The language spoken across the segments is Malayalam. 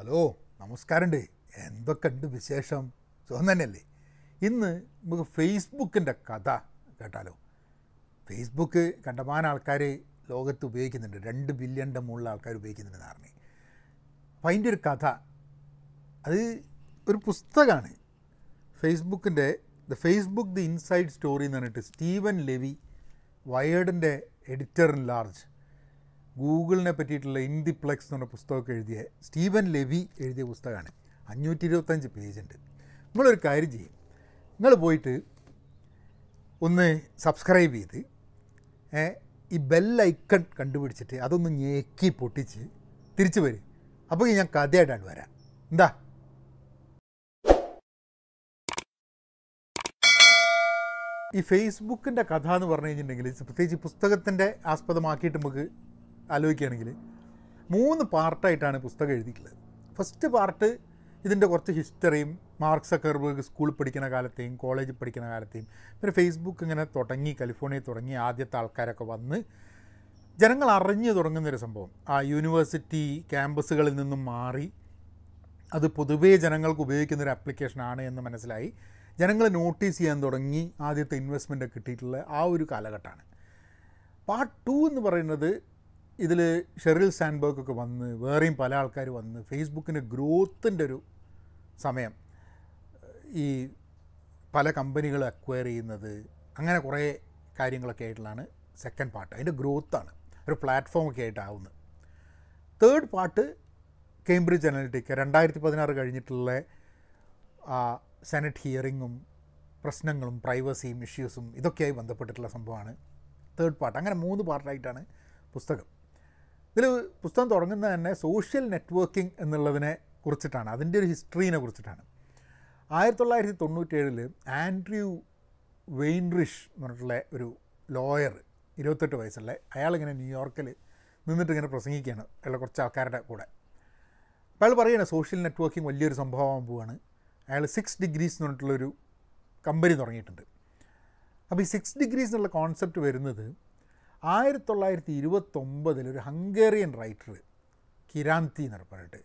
ഹലോ നമസ്കാരമുണ്ട് എന്തൊക്കെയുണ്ട് വിശേഷം സുഖം തന്നെയല്ലേ ഇന്ന് നമുക്ക് ഫേസ്ബുക്കിൻ്റെ കഥ കേട്ടാലോ ഫേസ്ബുക്ക് കണ്ടമാന ആൾക്കാർ ലോകത്ത് ഉപയോഗിക്കുന്നുണ്ട് രണ്ട് ബില്യണിൻ്റെ മുകളിൽ ആൾക്കാർ ഉപയോഗിക്കുന്നുണ്ട് നാറിന് അപ്പം അതിൻ്റെ ഒരു കഥ അത് ഒരു പുസ്തകമാണ് ഫേസ്ബുക്കിൻ്റെ the Facebook the inside story എന്ന് പറഞ്ഞിട്ട് സ്റ്റീവൻ ലെവി വയേഡിൻ്റെ എഡിറ്റർ ഇൻ ലാർജ് ഗൂഗിളിനെ പറ്റിയിട്ടുള്ള ഇൻദിപ്ലക്സ് എന്ന് പറഞ്ഞ പുസ്തകമൊക്കെ എഴുതിയ സ്റ്റീവൻ ലെവി എഴുതിയ പുസ്തകമാണ് അഞ്ഞൂറ്റി ഇരുപത്തഞ്ച് പേജുണ്ട് നിങ്ങളൊരു കാര്യം ചെയ്യും നിങ്ങൾ പോയിട്ട് ഒന്ന് സബ്സ്ക്രൈബ് ചെയ്ത് ഈ ബെൽ ഐക്കൺ കണ്ടുപിടിച്ചിട്ട് അതൊന്ന് ഞെക്കി പൊട്ടിച്ച് തിരിച്ചു വരും അപ്പോൾ ഞാൻ കഥയായിട്ടാണ് വരാം എന്താ ഈ ഫേസ്ബുക്കിൻ്റെ കഥ എന്ന് പറഞ്ഞു കഴിഞ്ഞിട്ടുണ്ടെങ്കിൽ പ്രത്യേകിച്ച് പുസ്തകത്തിൻ്റെ ആസ്പദമാക്കിയിട്ട് നമുക്ക് ആലോചിക്കുകയാണെങ്കിൽ മൂന്ന് പാർട്ടായിട്ടാണ് പുസ്തകം എഴുതിയിട്ടുള്ളത് ഫസ്റ്റ് പാർട്ട് ഇതിൻ്റെ കുറച്ച് ഹിസ്റ്ററിയും മാർക്സ് സക്കർബർഗ് സ്കൂളിൽ പഠിക്കുന്ന കാലത്തെയും കോളേജിൽ പഠിക്കുന്ന കാലത്തെയും പിന്നെ ഫേസ്ബുക്ക് ഇങ്ങനെ തുടങ്ങി കാലിഫോർണിയ തുടങ്ങി ആദ്യത്തെ ആൾക്കാരൊക്കെ വന്ന് ജനങ്ങൾ അറിഞ്ഞു തുടങ്ങുന്നൊരു സംഭവം ആ യൂണിവേഴ്സിറ്റി ക്യാമ്പസുകളിൽ നിന്നും മാറി അത് പൊതുവേ ജനങ്ങൾക്ക് ഉപയോഗിക്കുന്നൊരു ആപ്ലിക്കേഷനാണ് എന്ന് മനസ്സിലായി ജനങ്ങൾ നോട്ടീസ് ചെയ്യാൻ തുടങ്ങി ആദ്യത്തെ ഇൻവെസ്റ്റ്മെൻ്റ് കിട്ടിയിട്ടുള്ള ആ ഒരു കാലഘട്ടമാണ് പാർട്ട് ടു എന്ന് പറയുന്നത് ഇതിൽ ഷെറിൽ സാൻബർഗ് ഒക്കെ വന്ന് വേറെയും പല ആൾക്കാർ വന്ന് ഫേസ്ബുക്കിൻ്റെ ഗ്രോത്തിൻ്റെ ഒരു സമയം ഈ പല കമ്പനികൾ അക്വയർ ചെയ്യുന്നത് അങ്ങനെ കുറേ കാര്യങ്ങളൊക്കെ ആയിട്ടുള്ളതാണ് സെക്കൻഡ് പാർട്ട് അതിൻ്റെ ഗ്രോത്താണ് ഒരു പ്ലാറ്റ്ഫോമൊക്കെ ആയിട്ടാവുന്നത് തേർഡ് പാർട്ട് കേംബ്രിഡ്ജ് അനലിറ്റിക്ക രണ്ടായിരത്തി പതിനാറ് കഴിഞ്ഞിട്ടുള്ള സെനറ്റ് ഹിയറിങ്ങും പ്രശ്നങ്ങളും പ്രൈവസിയും ഇഷ്യൂസും ഇതൊക്കെയായി ബന്ധപ്പെട്ടിട്ടുള്ള സംഭവമാണ് തേർഡ് പാർട്ട് അങ്ങനെ മൂന്ന് പാർട്ടായിട്ടാണ് പുസ്തകം ഇതിൽ പുസ്തകം തുടങ്ങുന്നത് തന്നെ സോഷ്യൽ നെറ്റ്വർക്കിംഗ് എന്നുള്ളതിനെ കുറിച്ചിട്ടാണ് അതിൻ്റെ ഒരു ഹിസ്റ്ററിനെ കുറിച്ചിട്ടാണ് ആയിരത്തി തൊള്ളായിരത്തി തൊണ്ണൂറ്റേഴിൽ ആൻഡ്രൂ വെയിൻറിഷ് എന്ന് പറഞ്ഞിട്ടുള്ള ഒരു ലോയർ ഇരുപത്തെട്ട് വയസ്സുള്ള അയാളിങ്ങനെ ന്യൂയോർക്കിൽ നിന്നിട്ട് ഇങ്ങനെ പ്രസംഗിക്കുകയാണ് അയാളുടെ കുറച്ച് ആൾക്കാരുടെ കൂടെ അപ്പോൾ അയാൾ പറയുകയാണ് സോഷ്യൽ നെറ്റ്വർക്കിംഗ് വലിയൊരു സംഭവമാകാൻ പോവുകയാണ് അയാൾ സിക്സ് ഡിഗ്രീസ് എന്ന് പറഞ്ഞിട്ടുള്ളൊരു കമ്പനി തുടങ്ങിയിട്ടുണ്ട് അപ്പോൾ ഈ സിക്സ് ഡിഗ്രീസ് എന്നുള്ള കോൺസെപ്റ്റ് വരുന്നത് ആയിരത്തി തൊള്ളായിരത്തി ഇരുപത്തൊമ്പതിൽ ഒരു ഹംഗേറിയൻ റൈറ്റർ കിരാന്തി എന്ന് പറഞ്ഞിട്ട്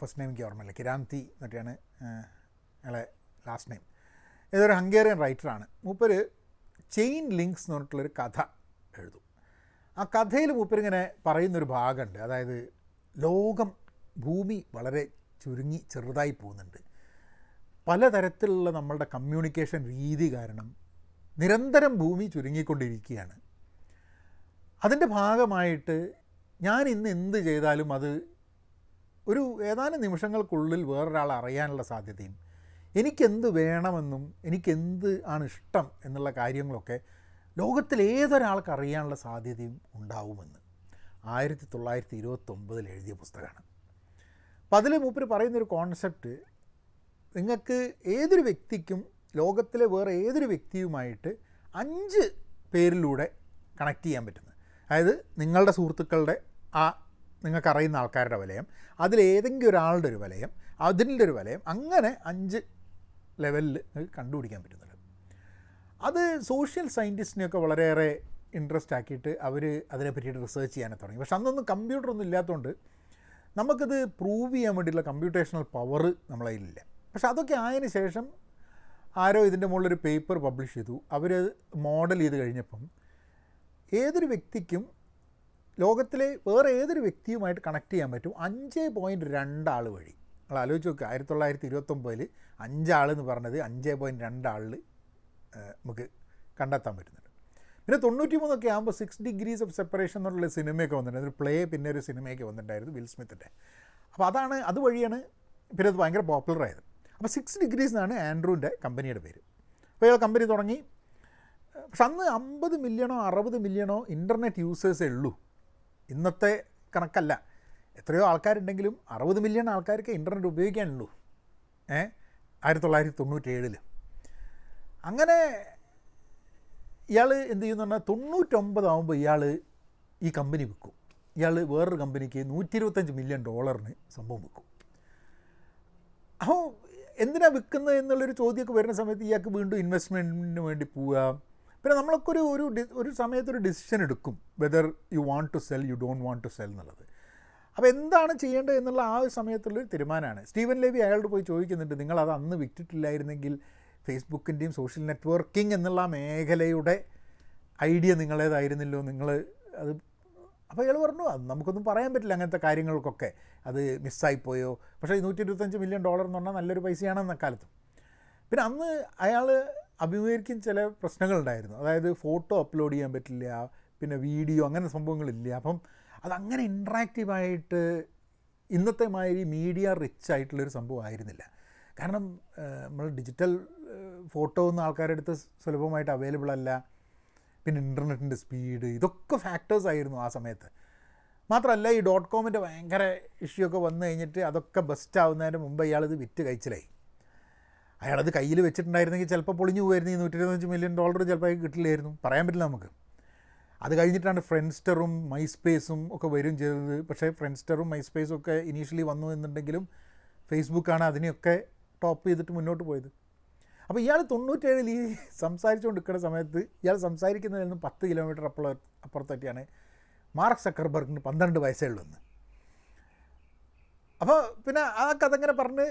ഫസ്റ്റ് നെയിം എനിക്ക് ഓർമ്മയില്ല കിരാന്തി എന്നൊക്കെയാണ് അയാളെ ലാസ്റ്റ് നെയിം ഇതൊരു ഹംഗേറിയൻ റൈറ്ററാണ് മൂപ്പർ ചെയിൻ ലിങ്ക്സ് എന്ന് പറഞ്ഞിട്ടുള്ളൊരു കഥ എഴുതും ആ കഥയിൽ മൂപ്പരിങ്ങനെ പറയുന്നൊരു ഭാഗമുണ്ട് അതായത് ലോകം ഭൂമി വളരെ ചുരുങ്ങി ചെറുതായി പോകുന്നുണ്ട് പലതരത്തിലുള്ള നമ്മളുടെ കമ്മ്യൂണിക്കേഷൻ രീതി കാരണം നിരന്തരം ഭൂമി ചുരുങ്ങിക്കൊണ്ടിരിക്കുകയാണ് അതിൻ്റെ ഭാഗമായിട്ട് ഞാൻ ഇന്ന് എന്ത് ചെയ്താലും അത് ഒരു ഏതാനും നിമിഷങ്ങൾക്കുള്ളിൽ വേറൊരാൾ അറിയാനുള്ള സാധ്യതയും എനിക്കെന്ത് വേണമെന്നും എനിക്കെന്ത് ആണ് ഇഷ്ടം എന്നുള്ള കാര്യങ്ങളൊക്കെ ലോകത്തിൽ അറിയാനുള്ള സാധ്യതയും ഉണ്ടാവുമെന്ന് ആയിരത്തി തൊള്ളായിരത്തി ഇരുപത്തൊമ്പതിൽ എഴുതിയ പുസ്തകമാണ് അപ്പം അതിൽ മൂപ്പർ പറയുന്നൊരു കോൺസെപ്റ്റ് നിങ്ങൾക്ക് ഏതൊരു വ്യക്തിക്കും ലോകത്തിലെ വേറെ ഏതൊരു വ്യക്തിയുമായിട്ട് അഞ്ച് പേരിലൂടെ കണക്ട് ചെയ്യാൻ പറ്റുന്നത് അതായത് നിങ്ങളുടെ സുഹൃത്തുക്കളുടെ ആ നിങ്ങൾക്കറിയുന്ന ആൾക്കാരുടെ വലയം അതിലേതെങ്കിലും ഒരാളുടെ ഒരു വലയം അതിൻ്റെ ഒരു വലയം അങ്ങനെ അഞ്ച് ലെവലിൽ കണ്ടുപിടിക്കാൻ പറ്റുന്നുണ്ട് അത് സോഷ്യൽ സയൻറ്റിസ്റ്റിനെയൊക്കെ വളരെയേറെ ഇൻട്രസ്റ്റ് ആക്കിയിട്ട് അവർ അതിനെ പറ്റിയിട്ട് റിസർച്ച് ചെയ്യാനൊക്കെ തുടങ്ങി പക്ഷെ അന്നൊന്നും കമ്പ്യൂട്ടറൊന്നും ഇല്ലാത്തതുകൊണ്ട് നമുക്കത് പ്രൂവ് ചെയ്യാൻ വേണ്ടിയിട്ടുള്ള കമ്പ്യൂട്ടേഷണൽ പവർ നമ്മളതിലില്ല പക്ഷെ അതൊക്കെ ആയതിനു ശേഷം ആരോ ഇതിൻ്റെ മുകളിലൊരു പേപ്പർ പബ്ലിഷ് ചെയ്തു അവർ മോഡൽ ചെയ്ത് കഴിഞ്ഞപ്പം ഏതൊരു വ്യക്തിക്കും ലോകത്തിലെ വേറെ ഏതൊരു വ്യക്തിയുമായിട്ട് കണക്ട് ചെയ്യാൻ പറ്റും അഞ്ച് പോയിൻറ്റ് രണ്ടാൾ വഴി നിങ്ങൾ ആലോചിച്ച് നോക്കുക ആയിരത്തി തൊള്ളായിരത്തി ഇരുപത്തൊമ്പതിൽ എന്ന് പറഞ്ഞത് അഞ്ച് പോയിൻറ്റ് രണ്ടാളിൽ നമുക്ക് കണ്ടെത്താൻ പറ്റുന്നുണ്ട് പിന്നെ തൊണ്ണൂറ്റി മൂന്നൊക്കെ ആകുമ്പോൾ സിക്സ് ഡിഗ്രീസ് ഓഫ് സെപ്പറേഷൻ എന്നുള്ള സിനിമയൊക്കെ വന്നിട്ടുണ്ട് ഒരു പ്ലേ പിന്നെ ഒരു സിനിമയൊക്കെ വന്നിട്ടുണ്ടായിരുന്നു വിൽ സ്മിത്തിൻ്റെ അപ്പോൾ അതാണ് അതുവഴിയാണ് പിന്നെ അത് ഭയങ്കര പോപ്പുലറായത് അപ്പോൾ സിക്സ് ഡിഗ്രീസ് എന്നാണ് ആൻഡ്രൂവിൻ്റെ കമ്പനിയുടെ പേര് അപ്പോൾ ഇയാൾ കമ്പനി തുടങ്ങി പക്ഷെ അന്ന് അമ്പത് മില്യണോ അറുപത് മില്യണോ ഇൻ്റർനെറ്റ് യൂസേഴ്സേ ഉള്ളൂ ഇന്നത്തെ കണക്കല്ല എത്രയോ ആൾക്കാരുണ്ടെങ്കിലും അറുപത് മില്യൺ ആൾക്കാർക്ക് ഇൻ്റർനെറ്റ് ഉപയോഗിക്കാനുള്ളൂ ഏ ആയിരത്തി തൊള്ളായിരത്തി തൊണ്ണൂറ്റേഴിൽ അങ്ങനെ ഇയാൾ എന്ത് ചെയ്യുന്നു പറഞ്ഞാൽ തൊണ്ണൂറ്റൊമ്പതാവുമ്പോൾ ഇയാൾ ഈ കമ്പനി വിൽക്കും ഇയാൾ വേറൊരു കമ്പനിക്ക് നൂറ്റി ഇരുപത്തഞ്ച് മില്യൺ ഡോളറിന് സംഭവം വിൽക്കും അപ്പോൾ എന്തിനാണ് വിൽക്കുന്നത് എന്നുള്ളൊരു ചോദ്യമൊക്കെ വരുന്ന സമയത്ത് ഇയാൾക്ക് വീണ്ടും ഇൻവെസ്റ്റ്മെൻറ്റിന് വേണ്ടി പോവുക പിന്നെ നമ്മളൊക്കെ ഒരു ഒരു ഒരു സമയത്തൊരു ഡിസിഷൻ എടുക്കും whether you want to sell you don't want to sell എന്നുള്ളത് അപ്പോൾ എന്താണ് ചെയ്യേണ്ടത് എന്നുള്ള ആ ഒരു സമയത്തുള്ളൊരു തീരുമാനമാണ് സ്റ്റീവൻ ലേവി അയാളോട് പോയി ചോദിക്കുന്നുണ്ട് നിങ്ങൾ അത് അന്ന് വിറ്റിട്ടില്ലായിരുന്നെങ്കിൽ ഫേസ്ബുക്കിൻ്റെയും സോഷ്യൽ നെറ്റ്വർക്കിംഗ് എന്നുള്ള മേഖലയുടെ ഐഡിയ നിങ്ങളേതായിരുന്നില്ലോ നിങ്ങൾ അത് അപ്പോൾ അയാൾ പറഞ്ഞു അത് നമുക്കൊന്നും പറയാൻ പറ്റില്ല അങ്ങനത്തെ കാര്യങ്ങൾക്കൊക്കെ അത് മിസ്സായിപ്പോയോ പക്ഷേ നൂറ്റി ഇരുപത്തഞ്ച് മില്യൺ ഡോളർ എന്ന് പറഞ്ഞാൽ നല്ലൊരു പൈസയാണ് അന്ന കാലത്ത് പിന്നെ അന്ന് അയാൾ അഭിമുഖീകരിക്കും ചില പ്രശ്നങ്ങളുണ്ടായിരുന്നു അതായത് ഫോട്ടോ അപ്ലോഡ് ചെയ്യാൻ പറ്റില്ല പിന്നെ വീഡിയോ അങ്ങനെ സംഭവങ്ങളില്ല അപ്പം അതങ്ങനെ ഇൻട്രാക്റ്റീവായിട്ട് ഇന്നത്തെ മാതിരി മീഡിയ റിച്ച് ആയിട്ടുള്ളൊരു സംഭവം ആയിരുന്നില്ല കാരണം നമ്മൾ ഡിജിറ്റൽ ഫോട്ടോ ഒന്നും ആൾക്കാരുടെ അടുത്ത് സുലഭമായിട്ട് അവൈലബിൾ അല്ല പിന്നെ ഇൻ്റർനെറ്റിൻ്റെ സ്പീഡ് ഇതൊക്കെ ഫാക്ടേഴ്സ് ആയിരുന്നു ആ സമയത്ത് മാത്രമല്ല ഈ ഡോട്ട് കോമിൻ്റെ ഭയങ്കര ഇഷ്യൂ ഒക്കെ വന്നു കഴിഞ്ഞിട്ട് അതൊക്കെ ബെസ്റ്റ് ആവുന്നതിന് മുമ്പ് ഇയാളിത് വിറ്റ് കഴിച്ചിലായി അയാളത് കയ്യിൽ വെച്ചിട്ടുണ്ടായിരുന്നെങ്കിൽ ചിലപ്പോൾ പൊളിഞ്ഞു പോയിരുന്നു ഈ നൂറ്റിരുപത്തഞ്ച് മില്യൺ ഡോളർ ചിലപ്പോൾ കിട്ടില്ലായിരുന്നു പറയാൻ പറ്റില്ല നമുക്ക് അത് കഴിഞ്ഞിട്ടാണ് ഫ്രണ്ട്സ്റ്ററും സ്പേസും ഒക്കെ വരും ചെയ്തത് പക്ഷേ ഫ്രണ്ട്സ്റ്ററും സ്പേസും ഒക്കെ ഇനീഷ്യലി വന്നു എന്നുണ്ടെങ്കിലും ഫേസ്ബുക്കാണ് അതിനെയൊക്കെ ടോപ്പ് ചെയ്തിട്ട് മുന്നോട്ട് പോയത് അപ്പോൾ ഇയാൾ തൊണ്ണൂറ്റേഴിൽ ഈ സംസാരിച്ചു കൊണ്ടിരിക്കുന്ന സമയത്ത് ഇയാൾ സംസാരിക്കുന്നതിൽ നിന്ന് പത്ത് കിലോമീറ്റർ അപ്പുറം അപ്പുറത്തൊക്കെയാണ് മാർക്ക് സക്കർബർഗിന് പന്ത്രണ്ട് വയസ്സേ ഉള്ളൂ അപ്പോൾ പിന്നെ ആ കഥ ഇങ്ങനെ പറഞ്ഞ്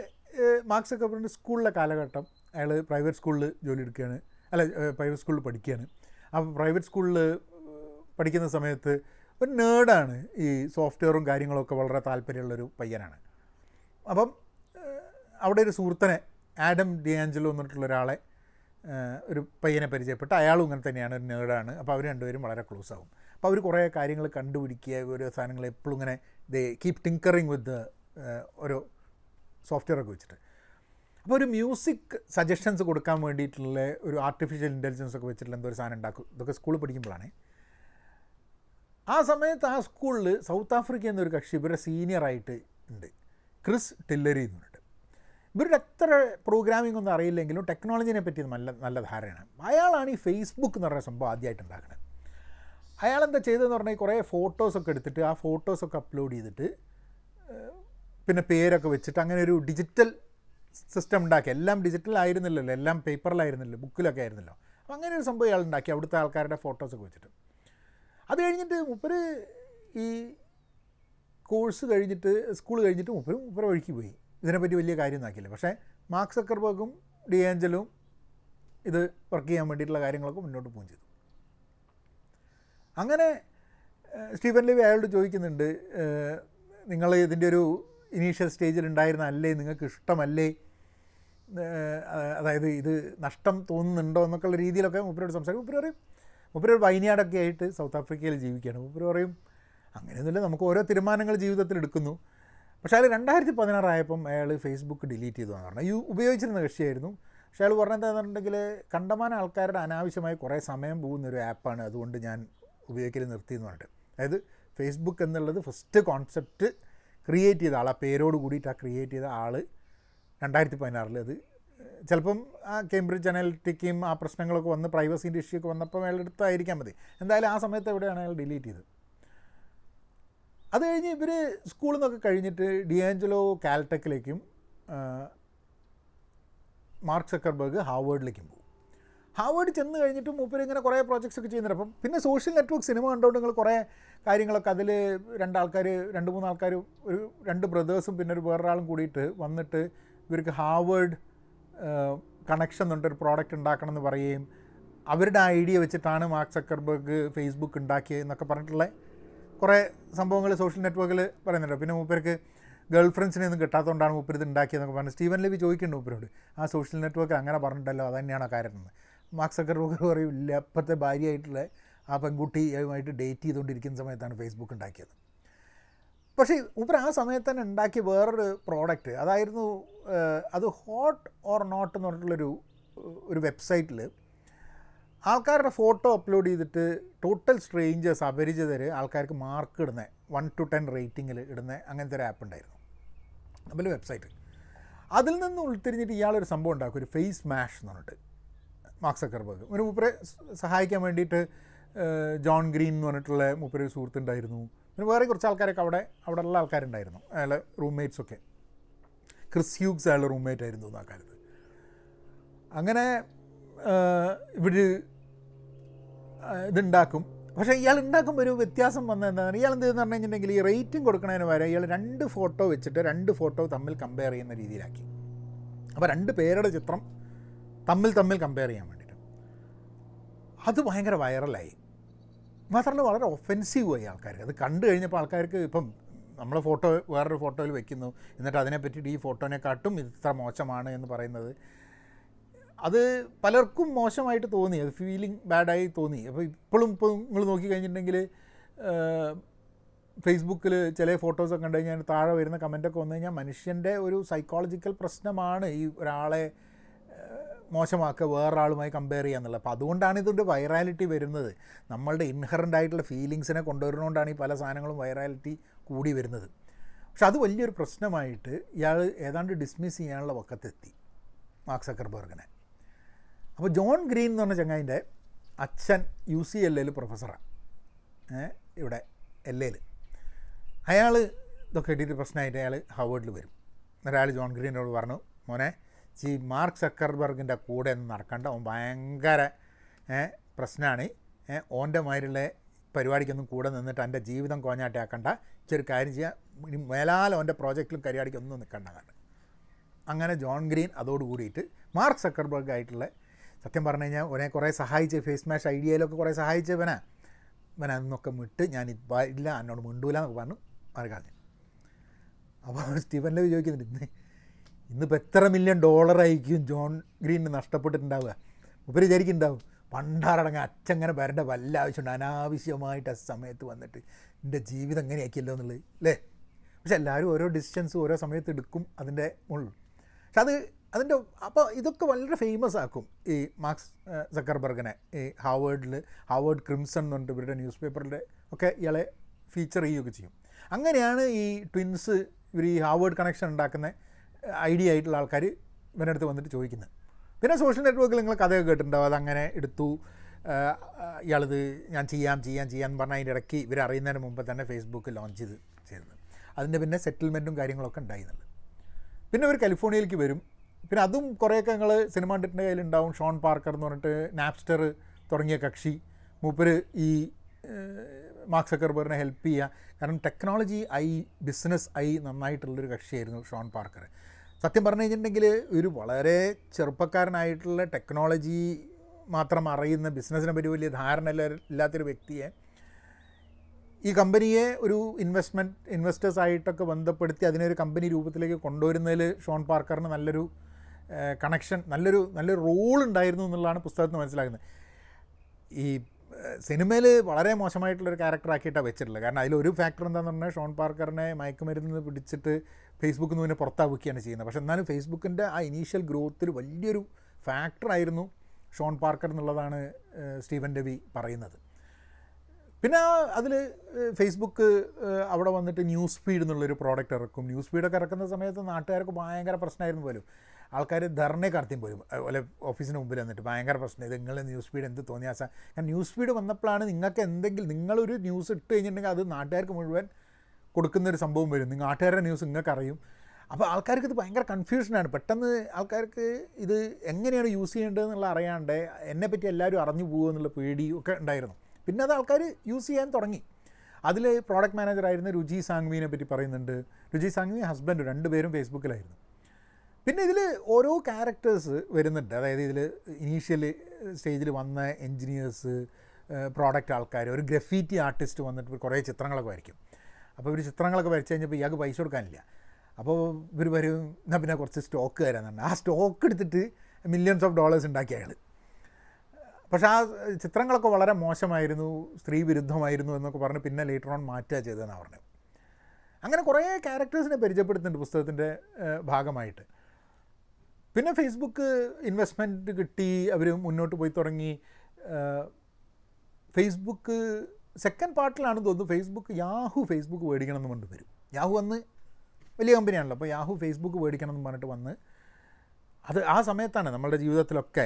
മാർക്ക് സക്കർബർഗിൻ്റെ സ്കൂളിലെ കാലഘട്ടം അയാൾ പ്രൈവറ്റ് സ്കൂളിൽ ജോലി എടുക്കുകയാണ് അല്ല പ്രൈവറ്റ് സ്കൂളിൽ പഠിക്കുകയാണ് അപ്പോൾ പ്രൈവറ്റ് സ്കൂളിൽ പഠിക്കുന്ന സമയത്ത് ഒരു നേർഡാണ് ഈ സോഫ്റ്റ്വെയറും കാര്യങ്ങളൊക്കെ വളരെ താല്പര്യമുള്ളൊരു പയ്യനാണ് അപ്പം അവിടെ ഒരു സുഹൃത്തനെ ആഡം ഡിയാഞ്ചലോ പറഞ്ഞിട്ടുള്ള ഒരാളെ ഒരു പയ്യനെ പരിചയപ്പെട്ട് അയാളും ഇങ്ങനെ തന്നെയാണ് ഒരു നേടാണ് അപ്പോൾ അവർ രണ്ടുപേരും വളരെ ക്ലോസ് ആവും അപ്പോൾ അവർ കുറേ കാര്യങ്ങൾ കണ്ടുപിടിക്കുക ഓരോ സാധനങ്ങൾ എപ്പോഴും ഇങ്ങനെ ഇത് കീപ് ടിങ്കറിങ് വിത്ത് ഓരോ ഒക്കെ വെച്ചിട്ട് അപ്പോൾ ഒരു മ്യൂസിക് സജഷൻസ് കൊടുക്കാൻ വേണ്ടിയിട്ടുള്ള ഒരു ആർട്ടിഫിഷ്യൽ ഇൻ്റലിജൻസ് ഒക്കെ വെച്ചിട്ടുള്ള എന്തോ ഒരു സാധനം ഉണ്ടാക്കും ഇതൊക്കെ സ്കൂളിൽ പഠിക്കുമ്പോഴാണ് ആ സമയത്ത് ആ സ്കൂളിൽ സൗത്ത് ആഫ്രിക്ക എന്നൊരു കക്ഷി ഇവരുടെ സീനിയറായിട്ട് ഉണ്ട് ക്രിസ് ടില്ലറി എന്നുണ്ട് ഇവരുടെ എത്ര പ്രോഗ്രാമിംഗ് ഒന്നും അറിയില്ലെങ്കിലും ടെക്നോളജിനെ പറ്റി നല്ല നല്ല ധാരണയാണ് അയാളാണ് ഈ ഫേസ്ബുക്ക് എന്ന് പറയുന്ന സംഭവം ആദ്യമായിട്ട് ഉണ്ടാക്കുന്നത് അയാൾ എന്താ ചെയ്തതെന്ന് പറഞ്ഞാൽ കുറേ ഫോട്ടോസൊക്കെ എടുത്തിട്ട് ആ ഫോട്ടോസൊക്കെ അപ്ലോഡ് ചെയ്തിട്ട് പിന്നെ പേരൊക്കെ വെച്ചിട്ട് അങ്ങനെ ഒരു ഡിജിറ്റൽ സിസ്റ്റം ഉണ്ടാക്കി എല്ലാം ഡിജിറ്റൽ ആയിരുന്നില്ലല്ലോ എല്ലാം പേപ്പറിലായിരുന്നില്ലല്ലോ ബുക്കിലൊക്കെ ആയിരുന്നല്ലോ അപ്പോൾ അങ്ങനെ ഒരു സംഭവം ഇയാൾ ഉണ്ടാക്കി അവിടുത്തെ ആൾക്കാരുടെ ഫോട്ടോസൊക്കെ വെച്ചിട്ട് അത് കഴിഞ്ഞിട്ട് മുപ്പര് ഈ കോഴ്സ് കഴിഞ്ഞിട്ട് സ്കൂൾ കഴിഞ്ഞിട്ട് മുപ്പര് മുപ്പര വഴിക്ക് പോയി ഇതിനെപ്പറ്റി വലിയ കാര്യം പക്ഷേ മാർക്ക് സക്കർബർഗും ഡി ആഞ്ചലും ഇത് വർക്ക് ചെയ്യാൻ വേണ്ടിയിട്ടുള്ള കാര്യങ്ങളൊക്കെ മുന്നോട്ട് പോവുകയും ചെയ്തു അങ്ങനെ സ്റ്റീഫൻ ലിവി അയാളോട് ചോദിക്കുന്നുണ്ട് നിങ്ങൾ ഇതിൻ്റെ ഒരു ഇനീഷ്യൽ സ്റ്റേജിൽ ഉണ്ടായിരുന്ന അല്ലേ നിങ്ങൾക്ക് ഇഷ്ടമല്ലേ അതായത് ഇത് നഷ്ടം തോന്നുന്നുണ്ടോ എന്നൊക്കെയുള്ള രീതിയിലൊക്കെ മുപ്പരോട് സംസാരിക്കും മുപ്പര് പറയും മുപ്പര് വൈനാടൊക്കെ ആയിട്ട് സൗത്ത് ആഫ്രിക്കയിൽ ജീവിക്കുകയാണ് മുപ്പര് പറയും അങ്ങനെയൊന്നുമില്ല നമുക്ക് ഓരോ തീരുമാനങ്ങൾ ജീവിതത്തിൽ എടുക്കുന്നു പക്ഷേ അയാൾ രണ്ടായിരത്തി പതിനാറായപ്പം അയാൾ ഫേസ്ബുക്ക് ഡിലീറ്റ് ചെയ്തു എന്ന് പറഞ്ഞു ഈ ഉപയോഗിച്ചിരുന്ന കക്ഷിയായിരുന്നു പക്ഷേ അയാൾ പറഞ്ഞത് എന്താണെന്നുണ്ടെങ്കിൽ കണ്ടമാന ആൾക്കാരുടെ അനാവശ്യമായി കുറേ സമയം പോകുന്ന ഒരു ആപ്പാണ് അതുകൊണ്ട് ഞാൻ ഉപയോഗിക്കൽ നിർത്തി എന്ന് പറഞ്ഞിട്ട് അതായത് ഫേസ്ബുക്ക് എന്നുള്ളത് ഫസ്റ്റ് കോൺസെപ്റ്റ് ക്രിയേറ്റ് ചെയ്ത ആൾ ആ പേരോട് കൂടിയിട്ട് ആ ക്രിയേറ്റ് ചെയ്ത ആൾ രണ്ടായിരത്തി പതിനാറിൽ അത് ചിലപ്പം ആ കേംബ്രിഡ്ജ് അനാലിറ്റിക്കും ആ പ്രശ്നങ്ങളൊക്കെ വന്ന് പ്രൈവസിൻ്റെ ഇഷ്യൂ ഒക്കെ വന്നപ്പോൾ അയാൾ എടുത്തായിരിക്കാൻ മതി എന്തായാലും ആ സമയത്ത് എവിടെയാണ് അയാൾ ഡിലീറ്റ് ചെയ്തത് അത് കഴിഞ്ഞ് ഇവർ സ്കൂളിൽ നിന്നൊക്കെ കഴിഞ്ഞിട്ട് ഡിയാഞ്ചലോ കാൽടെക്കിലേക്കും മാർക്ക് സക്കർബർഗ് ഹാവേഡിലേക്കും പോകും ഹാവേഡ് ചെന്ന് കഴിഞ്ഞിട്ട് മൂപ്പർ ഇങ്ങനെ കുറേ പ്രോജക്ട്സ് ഒക്കെ ചെയ്യുന്നുണ്ട് അപ്പം പിന്നെ സോഷ്യൽ നെറ്റ്വർക്ക് സിനിമ കണ്ടുകൊണ്ട് നിങ്ങൾ കുറേ കാര്യങ്ങളൊക്കെ അതിൽ രണ്ടാൾക്കാർ രണ്ട് മൂന്ന് ഒരു രണ്ട് ബ്രദേഴ്സും പിന്നെ ഒരു വേറൊരാളും കൂടിയിട്ട് വന്നിട്ട് ഇവർക്ക് ഹാവേഡ് കണക്ഷൻ ഒരു പ്രോഡക്റ്റ് ഉണ്ടാക്കണം എന്ന് പറയുകയും അവരുടെ ഐഡിയ വെച്ചിട്ടാണ് മാർക്ക് സക്കർബർഗ് ഫേസ്ബുക്ക് ഉണ്ടാക്കിയത് എന്നൊക്കെ പറഞ്ഞിട്ടുള്ള കുറേ സംഭവങ്ങൾ സോഷ്യൽ നെറ്റ്വർക്കിൽ പറയുന്നുണ്ട് പിന്നെ മൂപ്പർക്ക് ഗേൾ ഫ്രണ്ട്സിനെ ഒന്നും കിട്ടാത്തതുകൊണ്ടാണ് മൂപ്പര് ഇത് ഉണ്ടാക്കിയതെന്നൊക്കെ പറഞ്ഞു സ്റ്റീവൻ ലെവി ചോദിക്കുന്നുണ്ട് മൂപ്പരോട് ആ സോഷ്യൽ നെറ്റ്വർക്ക് അങ്ങനെ പറഞ്ഞിട്ടല്ലോ അതുതന്നെയാണ് കാര്യം മാർക്സ് സക്കർബർഗ് പറയും ഇല്ല അപ്പോഴത്തെ ഭാര്യയായിട്ടുള്ള ആ പെൺകുട്ടിയുമായിട്ട് ഡേറ്റ് ചെയ്തുകൊണ്ടിരിക്കുന്ന സമയത്താണ് ഫേസ്ബുക്ക് ഉണ്ടാക്കിയത് പക്ഷേ മൂപ്പർ ആ സമയത്ത് തന്നെ ഉണ്ടാക്കിയ വേറൊരു പ്രോഡക്റ്റ് അതായിരുന്നു അത് ഹോട്ട് ഓർ നോട്ട് എന്ന് പറഞ്ഞിട്ടുള്ളൊരു ഒരു വെബ്സൈറ്റിൽ ആൾക്കാരുടെ ഫോട്ടോ അപ്ലോഡ് ചെയ്തിട്ട് ടോട്ടൽ സ്ട്രേഞ്ചേഴ്സ് അപരിചിതർ ആൾക്കാർക്ക് മാർക്ക് ഇടുന്ന വൺ ടു ടെൻ റേറ്റിങ്ങിൽ ഇടുന്ന അങ്ങനത്തെ ഒരു ആപ്പ് ഉണ്ടായിരുന്നു അതിൽ വെബ്സൈറ്റ് അതിൽ നിന്ന് ഉൾത്തിരിഞ്ഞിട്ട് ഇയാളൊരു സംഭവം ഉണ്ടാക്കും ഒരു ഫേസ് മാഷ് എന്ന് പറഞ്ഞിട്ട് മാർക്ക് സക്കർബർഗ് ഒരു മൂപ്പരെ സഹായിക്കാൻ വേണ്ടിയിട്ട് ജോൺ ഗ്രീൻ എന്ന് പറഞ്ഞിട്ടുള്ള മൂപ്പര് സുഹൃത്തുണ്ടായിരുന്നു പിന്നെ വേറെ കുറച്ച് ആൾക്കാരൊക്കെ അവിടെ അവിടെ ഉള്ള ആൾക്കാരുണ്ടായിരുന്നു അയാളെ റൂംമേറ്റ്സൊക്കെ ക്രിസ് ഹ്യൂഗ്സ് അയാളുടെ റൂംമേറ്റ് ആയിരുന്നു ആ കാലത്ത് അങ്ങനെ ഇവർ ഇതുണ്ടാക്കും പക്ഷേ ഇയാൾ ഉണ്ടാക്കുമ്പോൾ ഒരു വ്യത്യാസം വന്നത് എന്താണ് ഇയാൾ എന്ത് എന്ന് പറഞ്ഞു കഴിഞ്ഞിട്ടുണ്ടെങ്കിൽ ഈ റേറ്റിംഗ് കൊടുക്കുന്നതിന് വരെ ഇയാൾ രണ്ട് ഫോട്ടോ വെച്ചിട്ട് രണ്ട് ഫോട്ടോ തമ്മിൽ കമ്പയർ ചെയ്യുന്ന രീതിയിലാക്കി അപ്പോൾ രണ്ട് പേരുടെ ചിത്രം തമ്മിൽ തമ്മിൽ കമ്പയർ ചെയ്യാൻ വേണ്ടിയിട്ട് അത് ഭയങ്കര വൈറലായി മാത്രമല്ല വളരെ ആയി ആൾക്കാർക്ക് അത് കണ്ടു കഴിഞ്ഞപ്പോൾ ആൾക്കാർക്ക് ഇപ്പം നമ്മൾ ഫോട്ടോ വേറൊരു ഫോട്ടോയിൽ വെക്കുന്നു എന്നിട്ട് അതിനെപ്പറ്റിയിട്ട് ഈ ഫോട്ടോനെക്കാട്ടും ഇത്ര മോശമാണ് എന്ന് പറയുന്നത് അത് പലർക്കും മോശമായിട്ട് തോന്നി അത് ഫീലിംഗ് ബാഡായി തോന്നി അപ്പോൾ ഇപ്പോഴും ഇപ്പോൾ നിങ്ങൾ നോക്കിക്കഴിഞ്ഞിട്ടുണ്ടെങ്കിൽ ഫേസ്ബുക്കിൽ ചില ഫോട്ടോസൊക്കെ കണ്ടു കഴിഞ്ഞാൽ താഴെ വരുന്ന കമൻറ്റൊക്കെ വന്നു കഴിഞ്ഞാൽ മനുഷ്യൻ്റെ ഒരു സൈക്കോളജിക്കൽ പ്രശ്നമാണ് ഈ ഒരാളെ മോശമാക്കുക വേറൊരാളുമായി കമ്പയർ ചെയ്യുക എന്നുള്ളത് അപ്പോൾ അതുകൊണ്ടാണ് ഇതിൻ്റെ വൈറാലിറ്റി വരുന്നത് നമ്മളുടെ ഇൻഹറൻ്റ് ആയിട്ടുള്ള ഫീലിങ്സിനെ കൊണ്ടുവരുന്നതുകൊണ്ടാണ് ഈ പല സാധനങ്ങളും വൈറാലിറ്റി കൂടി വരുന്നത് പക്ഷെ അത് വലിയൊരു പ്രശ്നമായിട്ട് ഇയാൾ ഏതാണ്ട് ഡിസ്മിസ് ചെയ്യാനുള്ള വക്കത്തെത്തി മാർക്ക് സക്കർബർഗിനെ അപ്പോൾ ജോൺ ഗ്രീൻ എന്ന് പറഞ്ഞ ചങ്ങായിൻ്റെ അച്ഛൻ യു സി എൽ എയിൽ പ്രൊഫസറാണ് ഇവിടെ എൽ എയിൽ അയാൾ ഇതൊക്കെ ഇട്ടിട്ട് പ്രശ്നമായിട്ട് അയാൾ ഹവേർഡിൽ വരും ഒരാൾ ജോൺ ഗ്രീനോട് പറഞ്ഞു മോനെ ജീ മാർക്ക് സക്കർബർഗിൻ്റെ കൂടെ ഒന്നും നടക്കണ്ട അവൻ ഭയങ്കര പ്രശ്നമാണ് ഓൻ്റെ മാതിരിയുള്ള പരിപാടിക്കൊന്നും കൂടെ നിന്നിട്ട് എൻ്റെ ജീവിതം കോഞ്ഞാട്ടയാക്കണ്ട ചെറു കാര്യം ചെയ്യുക ഇനി മേലാൽ ഓൻ്റെ പ്രോജക്റ്റിലും പരിപാടിക്കൊന്നും നിൽക്കണ്ട അങ്ങനെ ജോൺ ഗ്രീൻ അതോട് കൂടിയിട്ട് മാർക്ക് സക്കർബർഗ് ആയിട്ടുള്ള സത്യം പറഞ്ഞു കഴിഞ്ഞാൽ ഒരേ കുറേ സഹായിച്ച് ഫേസ് മാഷ് ഐഡിയയിലൊക്കെ കുറേ സഹായിച്ച് ഇവനെ ഇവനെ അന്നൊക്കെ വിട്ട് ഞാൻ ഇല്ല എന്നോട് മിണ്ടൂല എന്നൊക്കെ പറഞ്ഞു മറികളഞ്ഞു അപ്പോൾ സ്റ്റീവനിലെ ചോദിക്കുന്നുണ്ട് ഇന്ന് ഇന്നിപ്പോൾ എത്ര മില്യൺ ഡോളറായിരിക്കും ജോൺ ഗ്രീനിന് നഷ്ടപ്പെട്ടിട്ടുണ്ടാവുക ഉപരി വിചാരിക്കുന്നുണ്ടാവും പണ്ടാറടങ്ങാൻ അച്ഛങ്ങനെ വരേണ്ട വല്ല ആവശ്യമുണ്ട് അനാവശ്യമായിട്ട് ആ സമയത്ത് വന്നിട്ട് എൻ്റെ ജീവിതം എങ്ങനെയാക്കിയല്ലോ എന്നുള്ളത് അല്ലേ പക്ഷെ എല്ലാവരും ഓരോ ഡിസിഷൻസ് ഓരോ സമയത്ത് എടുക്കും അതിൻ്റെ ഉള്ളു പക്ഷെ അത് അതിൻ്റെ അപ്പോൾ ഇതൊക്കെ വളരെ ഫേമസ് ആക്കും ഈ മാർക്സ് സക്കർബർഗിനെ ഈ ഹാവേഡിൽ ഹാവേഡ് ക്രിംസൺ പറഞ്ഞിട്ട് ഇവരുടെ ന്യൂസ് പേപ്പറിൻ്റെ ഒക്കെ ഇയാളെ ഫീച്ചർ ചെയ്യുകയൊക്കെ ചെയ്യും അങ്ങനെയാണ് ഈ ട്വിൻസ് ഇവർ ഈ ഹാവേഡ് കണക്ഷൻ ഉണ്ടാക്കുന്ന ഐഡിയ ആയിട്ടുള്ള ആൾക്കാർ ഇവൻ്റെ അടുത്ത് വന്നിട്ട് ചോദിക്കുന്നത് പിന്നെ സോഷ്യൽ നെറ്റ്വർക്കിൽ നിങ്ങൾ കഥയൊക്കെ കേട്ടിട്ടുണ്ടാവും അതങ്ങനെ എടുത്തു ഇയാളിത് ഞാൻ ചെയ്യാം ചെയ്യാം ചെയ്യാൻ പറഞ്ഞാൽ അതിൻ്റെ ഇടയ്ക്ക് അറിയുന്നതിന് മുമ്പ് തന്നെ ഫേസ്ബുക്ക് ലോഞ്ച് ചെയ്ത് ചെയ്യുന്നത് അതിൻ്റെ പിന്നെ സെറ്റിൽമെൻറ്റും കാര്യങ്ങളൊക്കെ ഉണ്ടായിരുന്നുള്ളു പിന്നെ ഇവർ കാലിഫോർണിയയിലേക്ക് വരും പിന്നെ അതും കുറേയൊക്കെ ഞങ്ങൾ സിനിമാണ്ടിൻ്റെ കയ്യിലുണ്ടാവും ഷോൺ പാർക്കർ എന്ന് പറഞ്ഞിട്ട് നാപ്സ്റ്റർ തുടങ്ങിയ കക്ഷി മൂപ്പര് ഈ മാർക്ക് സക്കർബറിനെ ഹെൽപ്പ് ചെയ്യുക കാരണം ടെക്നോളജി ഐ ബിസിനസ് ഐ നന്നായിട്ടുള്ളൊരു കക്ഷിയായിരുന്നു ഷോൺ പാർക്കർ സത്യം പറഞ്ഞു കഴിഞ്ഞിട്ടുണ്ടെങ്കിൽ ഒരു വളരെ ചെറുപ്പക്കാരനായിട്ടുള്ള ടെക്നോളജി മാത്രം അറിയുന്ന ബിസിനസ്സിനെ പറ്റി വലിയ ധാരണ ഇല്ലാത്തൊരു വ്യക്തിയെ ഈ കമ്പനിയെ ഒരു ഇൻവെസ്റ്റ്മെൻറ്റ് ഇൻവെസ്റ്റേഴ്സായിട്ടൊക്കെ ബന്ധപ്പെടുത്തി അതിനെ ഒരു കമ്പനി രൂപത്തിലേക്ക് കൊണ്ടുവരുന്നതിൽ ഷോൺ പാർക്കറിന് നല്ലൊരു കണക്ഷൻ നല്ലൊരു നല്ലൊരു റോൾ ഉണ്ടായിരുന്നു എന്നുള്ളതാണ് പുസ്തകത്തിൽ മനസ്സിലാക്കുന്നത് ഈ സിനിമയിൽ വളരെ മോശമായിട്ടുള്ളൊരു ക്യാരക്ടറാക്കിയിട്ടാണ് വെച്ചിട്ടുള്ളത് കാരണം അതിലൊരു ഫാക്ടർ എന്താണെന്ന് പറഞ്ഞാൽ ഷോൺ പാർക്കറിനെ മയക്കുമരുന്ന് പിടിച്ചിട്ട് ഫേസ്ബുക്കിൽ നിന്ന് പിന്നെ പുറത്താവുകയാണ് ചെയ്യുന്നത് പക്ഷേ എന്നാലും ഫേസ്ബുക്കിൻ്റെ ആ ഇനീഷ്യൽ ഗ്രോത്തിൽ വലിയൊരു ഫാക്ടറായിരുന്നു ഷോൺ പാർക്കർ എന്നുള്ളതാണ് സ്റ്റീവൻ രവി പറയുന്നത് പിന്നെ അതിൽ ഫേസ്ബുക്ക് അവിടെ വന്നിട്ട് ന്യൂസ് ഫീഡ് എന്നുള്ളൊരു പ്രോഡക്റ്റ് ഇറക്കും ന്യൂസ് ഫീഡൊക്കെ ഇറക്കുന്ന സമയത്ത് നാട്ടുകാർക്ക് ഭയങ്കര പ്രശ്നമായിരുന്നു പോലും ആൾക്കാർ ധർണ കടത്തി പോരും അല്ലെ ഓഫീസിന് മുമ്പിൽ വന്നിട്ട് ഭയങ്കര പ്രശ്നം ഇത് നിങ്ങൾ ന്യൂസ് ഫീഡ് എന്ത് തോന്നിയാസ ഞാൻ ന്യൂസ് ഫീഡ് വന്നപ്പോഴാണ് നിങ്ങൾക്ക് എന്തെങ്കിലും നിങ്ങളൊരു ന്യൂസ് ഇട്ട് കഴിഞ്ഞിട്ടുണ്ടെങ്കിൽ അത് നാട്ടുകാർക്ക് മുഴുവൻ കൊടുക്കുന്നൊരു സംഭവം വരും നിങ്ങൾ നാട്ടുകാരുടെ ന്യൂസ് നിങ്ങൾക്ക് അറിയും അപ്പോൾ ആൾക്കാർക്ക് ഇത് ഭയങ്കര കൺഫ്യൂഷനാണ് പെട്ടെന്ന് ആൾക്കാർക്ക് ഇത് എങ്ങനെയാണ് യൂസ് ചെയ്യേണ്ടതെന്നുള്ള അറിയാണ്ട് എന്നെപ്പറ്റി എല്ലാവരും അറിഞ്ഞു പോകുമെന്നുള്ള പേടി ഒക്കെ ഉണ്ടായിരുന്നു പിന്നെ അത് ആൾക്കാർ യൂസ് ചെയ്യാൻ തുടങ്ങി അതിൽ പ്രോഡക്റ്റ് മാനേജർ ആയിരുന്ന രുചി സാങ്വിനെ പറ്റി പറയുന്നുണ്ട് രുചി സാങ്വി ഹസ്ബൻഡ് രണ്ടുപേരും ഫേസ്ബുക്കിലായിരുന്നു പിന്നെ ഇതിൽ ഓരോ ക്യാരക്ടേഴ്സ് വരുന്നുണ്ട് അതായത് ഇതിൽ ഇനീഷ്യൽ സ്റ്റേജിൽ വന്ന എൻജിനീയേഴ്സ് പ്രോഡക്റ്റ് ആൾക്കാർ ഒരു ഗ്രഫീറ്റി ആർട്ടിസ്റ്റ് വന്നിട്ട് കുറേ ചിത്രങ്ങളൊക്കെ വരയ്ക്കും അപ്പോൾ ഇവർ ചിത്രങ്ങളൊക്കെ വരച്ച് കഴിഞ്ഞപ്പോൾ ഇയാൾക്ക് പൈസ കൊടുക്കാനില്ല അപ്പോൾ ഇവർ വരും എന്നാൽ പിന്നെ കുറച്ച് സ്റ്റോക്ക് തരാമെന്നുണ്ട് ആ സ്റ്റോക്ക് എടുത്തിട്ട് മില്യൺസ് ഓഫ് ഡോളേഴ്സ് ഉണ്ടാക്കിയ ആൾ പക്ഷെ ആ ചിത്രങ്ങളൊക്കെ വളരെ മോശമായിരുന്നു സ്ത്രീ വിരുദ്ധമായിരുന്നു എന്നൊക്കെ പറഞ്ഞ് പിന്നെ ലേറ്റർ ഓൺ മാറ്റുക ചെയ്തതെന്നാണ് പറഞ്ഞത് അങ്ങനെ കുറേ ക്യാരക്ടേഴ്സിനെ പരിചയപ്പെടുത്തുന്നുണ്ട് പുസ്തകത്തിൻ്റെ ഭാഗമായിട്ട് പിന്നെ ഫേസ്ബുക്ക് ഇൻവെസ്റ്റ്മെൻറ്റ് കിട്ടി അവർ മുന്നോട്ട് പോയി തുടങ്ങി ഫേസ്ബുക്ക് സെക്കൻഡ് പാർട്ടിലാണ് തോന്നുന്നു ഫേസ്ബുക്ക് യാഹു ഫേസ്ബുക്ക് മേടിക്കണം എന്ന് കൊണ്ട് വരും യാഹു അന്ന് വലിയ കമ്പനിയാണല്ലോ അപ്പോൾ യാഹു ഫേസ്ബുക്ക് മേടിക്കണം എന്ന് പറഞ്ഞിട്ട് വന്ന് അത് ആ സമയത്താണ് നമ്മളുടെ ജീവിതത്തിലൊക്കെ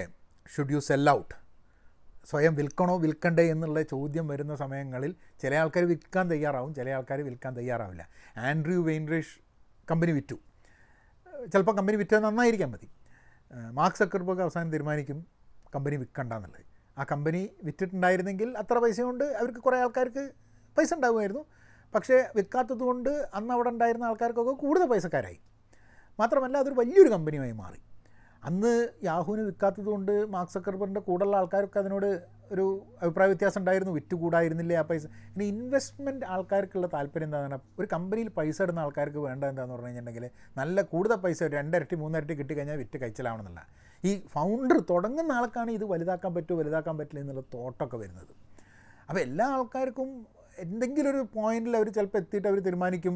ഷുഡ് യു സെൽ ഔട്ട് സ്വയം വിൽക്കണോ വിൽക്കണ്ടേ എന്നുള്ള ചോദ്യം വരുന്ന സമയങ്ങളിൽ ചില ആൾക്കാർ വിൽക്കാൻ തയ്യാറാവും ചില ആൾക്കാർ വിൽക്കാൻ തയ്യാറാവില്ല ആൻഡ്രൂ വെയിൻറിഷ് കമ്പനി വിറ്റു ചിലപ്പോൾ കമ്പനി വിറ്റത് നന്നായിരിക്കാൻ മതി മാർക്ക് സക്കർബർഗ് അവസാനം തീരുമാനിക്കും കമ്പനി വിൽക്കണ്ട എന്നുള്ളത് ആ കമ്പനി വിറ്റിട്ടുണ്ടായിരുന്നെങ്കിൽ അത്ര പൈസ കൊണ്ട് അവർക്ക് കുറേ ആൾക്കാർക്ക് പൈസ ഉണ്ടാകുമായിരുന്നു പക്ഷേ വിൽക്കാത്തത് കൊണ്ട് അന്ന് അവിടെ ഉണ്ടായിരുന്ന ആൾക്കാർക്കൊക്കെ കൂടുതൽ പൈസക്കാരായി മാത്രമല്ല അതൊരു വലിയൊരു കമ്പനിയായി മാറി അന്ന് യാഹുവിന് വിൽക്കാത്തത് കൊണ്ട് മാർക്ക് സക്കർബറിൻ്റെ കൂടെയുള്ള ആൾക്കാരൊക്കെ അതിനോട് ഒരു അഭിപ്രായ വ്യത്യാസം ഉണ്ടായിരുന്നു വിറ്റുകൂടായിരുന്നില്ലേ ആ പൈസ ഇനി ഇൻവെസ്റ്റ്മെൻറ്റ് ആൾക്കാർക്കുള്ള താല്പര്യം എന്താണ് ഒരു കമ്പനിയിൽ പൈസ ഇടുന്ന ആൾക്കാർക്ക് വേണ്ട എന്താണെന്ന് പറഞ്ഞു കഴിഞ്ഞിട്ടുണ്ടെങ്കിൽ നല്ല കൂടുതൽ പൈസ ഒരു രണ്ടരട്ടി മൂന്നരട്ടി കിട്ടിക്കഴിഞ്ഞാൽ വിറ്റ് കഴിച്ചിലാവണമെന്നില്ല ഈ ഫൗണ്ടർ തുടങ്ങുന്ന ആൾക്കാണ് ഇത് വലുതാക്കാൻ പറ്റുമോ വലുതാക്കാൻ പറ്റില്ല എന്നുള്ള തോട്ടൊക്കെ വരുന്നത് അപ്പോൾ എല്ലാ ആൾക്കാർക്കും എന്തെങ്കിലും ഒരു പോയിന്റിൽ അവർ ചിലപ്പോൾ എത്തിയിട്ട് അവർ തീരുമാനിക്കും